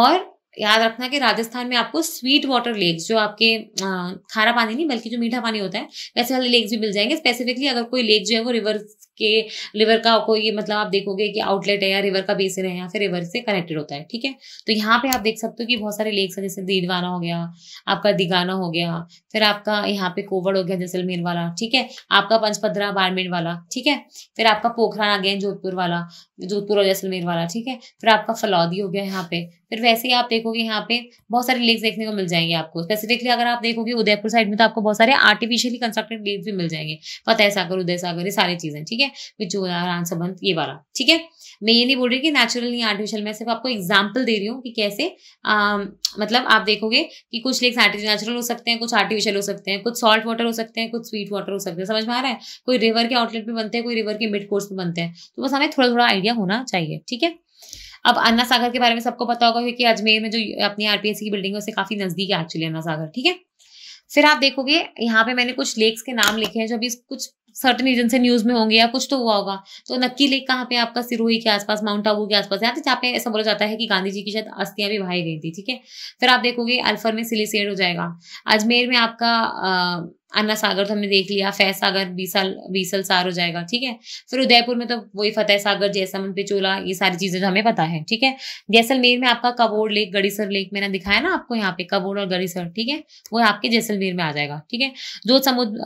और याद रखना कि राजस्थान में आपको स्वीट वाटर लेक्स जो आपके खारा पानी नहीं बल्कि जो मीठा पानी होता है वैसे वाले लेक्स भी मिल जाएंगे स्पेसिफिकली अगर कोई लेक जो है वो रिवर्स के रिवर का कोई ये मतलब आप देखोगे कि आउटलेट है या रिवर का बेसिन है या फिर रिवर से कनेक्टेड होता है ठीक है तो यहाँ पे आप देख सकते हो कि बहुत सारे लेक्स हैं जैसे दीदवाना हो गया आपका दिगाना हो गया फिर आपका यहाँ पे कोवड़ हो गया जैसलमेर वाला ठीक है आपका पंचपद्रा बाड़मेर वाला ठीक है फिर आपका पोखरान अगेन जोधपुर वाला जोधपुर और जैसलमेर वाला ठीक है फिर आपका फलौदी हो गया यहाँ पे फिर वैसे ही आप देखोगे यहाँ पे बहुत सारे लेक्स देखने को मिल जाएंगे आपको स्पेसिफिकली अगर आप देखोगे उदयपुर साइड में तो आपको बहुत सारे आर्टिफिशियली कंस्ट्रक्टेड लेक्स भी मिल जाएंगे फतेह सागर उदय सागर ये सारी चीजें ठीक है ठीक है विच जो आंसर बन ये वाला ठीक है मैं ये नहीं बोल रही कि नेचुरल नहीं आर्टिफिशियल मैं सिर्फ आपको एग्जाम्पल दे रही हूँ कि कैसे आ, मतलब आप देखोगे कि कुछ लेक्स नेचुरल हो सकते हैं कुछ आर्टिफिशियल हो सकते हैं कुछ सॉल्ट वाटर हो सकते हैं कुछ स्वीट वाटर हो सकते हैं समझ में आ रहा है कोई रिवर के आउटलेट पे बनते हैं कोई रिवर के मिड कोर्स पे बनते हैं तो बस हमें थोड़ा थोड़ा आइडिया होना चाहिए ठीक है अब अन्ना सागर के बारे में सबको पता होगा क्योंकि अजमेर में जो अपनी आरपीएससी की बिल्डिंग है उससे काफी नजदीक है एक्चुअली अन्ना सागर ठीक है फिर आप देखोगे यहाँ पे मैंने कुछ लेक्स के नाम लिखे हैं जो अभी कुछ सर्टन रीजन से न्यूज में होंगे या कुछ तो हुआ होगा तो नक्की लेक कहाँ पे आपका सिरोही के आसपास माउंट आबू के आसपास यहाँ जहाँ पे ऐसा बोला जाता है कि गांधी जी की शायद अस्थियां भी बहाई गई थी ठीक है फिर आप देखोगे अल्फर में सिलीसेड हो जाएगा अजमेर में आपका अन्ना सागर तो हमने देख लिया फैज सागर बीसल साल सार हो जाएगा ठीक है फिर उदयपुर में तो वही फतेह सागर जैसमन पिचोला ये सारी चीजें तो हमें पता है ठीक है जैसलमेर में आपका कबोड़ लेक गड़ीसर लेक मैंने दिखाया ना आपको यहाँ पे कबोड़ और गड़ीसर ठीक है वो आपके जैसलमेर में आ जाएगा ठीक है जोध समुद्र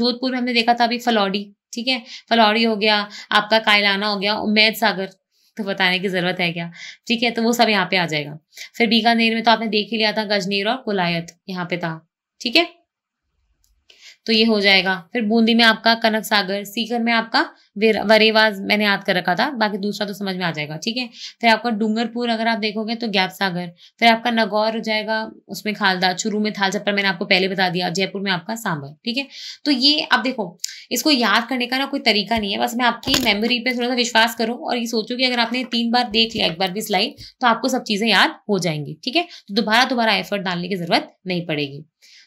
जोधपुर में हमने देखा था अभी फलौड़ी ठीक है फलौड़ी हो गया आपका कायलाना हो गया उमैद सागर तो बताने की जरूरत है क्या ठीक है तो वो सब यहाँ पे आ जाएगा फिर बीकानेर में तो आपने देख ही लिया था गजनेर और कोलायत यहाँ पे था ठीक है तो ये हो जाएगा फिर बूंदी में आपका कनक सागर सीकर में आपका वरेवाज मैंने याद कर रखा था बाकी दूसरा तो समझ में आ जाएगा ठीक है फिर आपका डूंगरपुर अगर आप देखोगे तो गैप सागर फिर आपका नगौर हो जाएगा उसमें खालदा चुरू में थाल छप्पर मैंने आपको पहले बता दिया जयपुर में आपका सांबर ठीक है तो ये आप देखो इसको याद करने का ना कोई तरीका नहीं है बस मैं आपकी मेमोरी पे थोड़ा सा विश्वास करूँ और ये सोचो कि अगर आपने तीन बार देख लिया एक बार भी स्लाइड तो आपको सब चीज़ें याद हो जाएंगी ठीक है तो दोबारा दोबारा एफर्ट डालने की जरूरत नहीं पड़ेगी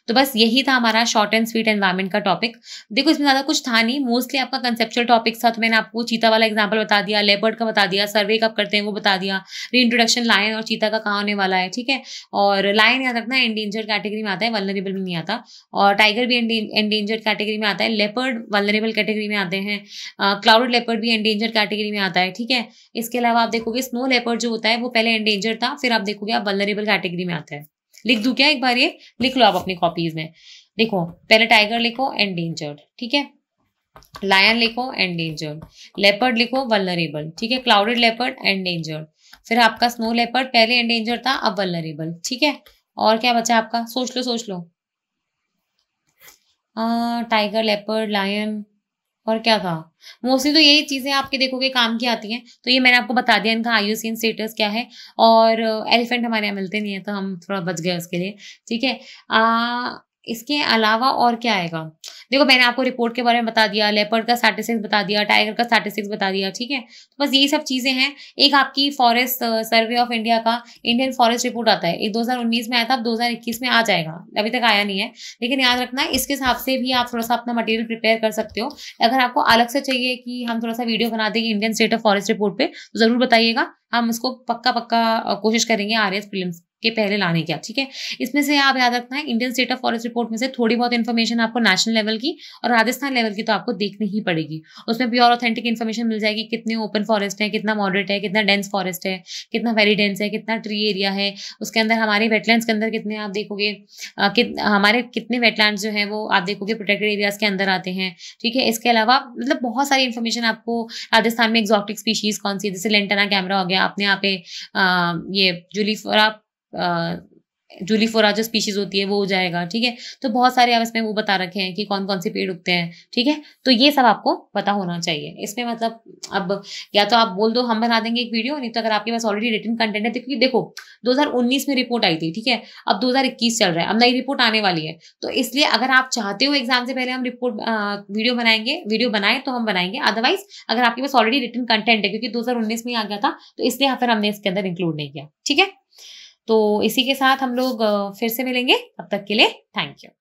तो बस यही था हमारा शॉर्ट एंड स्वीट एनवायरमेंट का टॉपिक देखो इसमें ज़्यादा कुछ था नहीं मोस्टली आपका कंसेप्चुअल टॉपिक था तो मैंने आपको चीता वाला एग्जाम्पल बता दिया लेपर्ड का बता दिया सर्वे कब करते हैं वो बता दिया री इंट्रोडक्शन लायन और चीता का कहाँ होने वाला है ठीक है और लायन याद रखना एंडेंजर कैटेगरी में आता है वलनरेबल में नहीं आता और टाइगर भी एंडेंजर कैटेगरी में आता है लेपर्ड वलनरेबल कैटेगरी में आते हैं क्लाउडेड लेपर्ड भी एंडेंजर कैटेगरी में आता है ठीक है इसके अलावा आप देखोगे स्नो लेपर्ड जो होता है वो पहले एंडेंजर था फिर आप देखोगे आप वलनरेबल कैटेगरी में आता है लिख दू क्या एक बार ये लिख लो आप अपनी कॉपीज में देखो पहले टाइगर लिखो एंडेंजर्ड ठीक है लायन लिखो एंडेंजर्ड लेपर्ड लिखो वलनरेबल ठीक है क्लाउडेड लेपर्ड एंडेंजर्ड फिर आपका स्नो लेपर्ड पहले एंडेंजर था अब वलनरेबल ठीक है और क्या बचा आपका सोच लो सोच लो टाइगर लेपर्ड लायन और क्या था मोस्टली तो यही चीज़ें आपके देखोगे काम की आती हैं तो ये मैंने आपको बता दिया इनका आई स्टेटस क्या है और एलिफेंट uh, हमारे यहाँ मिलते नहीं है तो हम थोड़ा बच गए उसके लिए ठीक है इसके अलावा और क्या आएगा देखो मैंने आपको रिपोर्ट के बारे में बता दिया लेपर्ड का स्टैटिस्टिक्स बता दिया टाइगर का स्टैटिस्टिक्स बता दिया ठीक है तो बस यही सब चीज़ें हैं एक आपकी फॉरेस्ट सर्वे ऑफ इंडिया का इंडियन फॉरेस्ट रिपोर्ट आता है एक 2019 में आया था अब 2021 में आ जाएगा अभी तक आया नहीं है लेकिन याद रखना इसके हिसाब से भी आप थोड़ा सा अपना मटेरियल प्रिपेयर कर सकते हो अगर आपको अलग से चाहिए कि हम थोड़ा सा वीडियो बना देंगे Indian state of forest report पर तो ज़रूर बताइएगा हम उसको पक्का पक्का uh, कोशिश करेंगे आर एस फिल्म्स के पहले लाने की ठीक है इसमें से आप याद रखना है Indian state of forest report में से थोड़ी बहुत इन्फॉर्मेशन आपको नेशनल लेवल की और राजस्थान लेवल की तो आपको देखनी ही पड़ेगी उसमें प्योर ऑथेंटिक इन्फॉर्मेशन मिल जाएगी कितने ओपन फॉरेस्ट है कितना मॉडरेट है कितना डेंस फॉरेस्ट है कितना वेरी डेंस है कितना ट्री एरिया है उसके अंदर हमारे वेटलैंड के अंदर कितने आप देखोगे कि, हमारे कितने वेटलैंड जो है वो आप देखोगे प्रोटेक्टेड एरियाज के अंदर आते हैं ठीक है इसके अलावा मतलब बहुत सारी इन्फॉर्मेशन आपको राजस्थान में एग्जॉटिक स्पीशीज कौन सी है जैसे लेंटना कैमरा हो गया आपने यहाँ पे ये जूलीफोरा जूलीफोराजो स्पीशीज होती है वो हो जाएगा ठीक है तो बहुत सारे आप इसमें वो बता रखे हैं कि कौन कौन से पेड़ उगते हैं ठीक है तो ये सब आपको पता होना चाहिए इसमें मतलब अब या तो आप बोल दो हम बना देंगे एक वीडियो नहीं तो अगर आपके पास ऑलरेडी रिटर्न कंटेंट है तो क्योंकि देखो दो में रिपोर्ट आई थी ठीक है अब दो चल रहा है अब नई रिपोर्ट आने वाली है तो इसलिए अगर आप चाहते हो एग्जाम से पहले हम रिपोर्ट वीडियो बनाएंगे वीडियो बनाए तो हम बनाएंगे अदरवाइज अगर आपके पास ऑलरेडी रिटर्न कंटेंट है क्योंकि दो में ही आ गया था तो इसलिए फिर हमने इसके अंदर इंक्लूड नहीं किया ठीक है तो इसी के साथ हम लोग फिर से मिलेंगे अब तक के लिए थैंक यू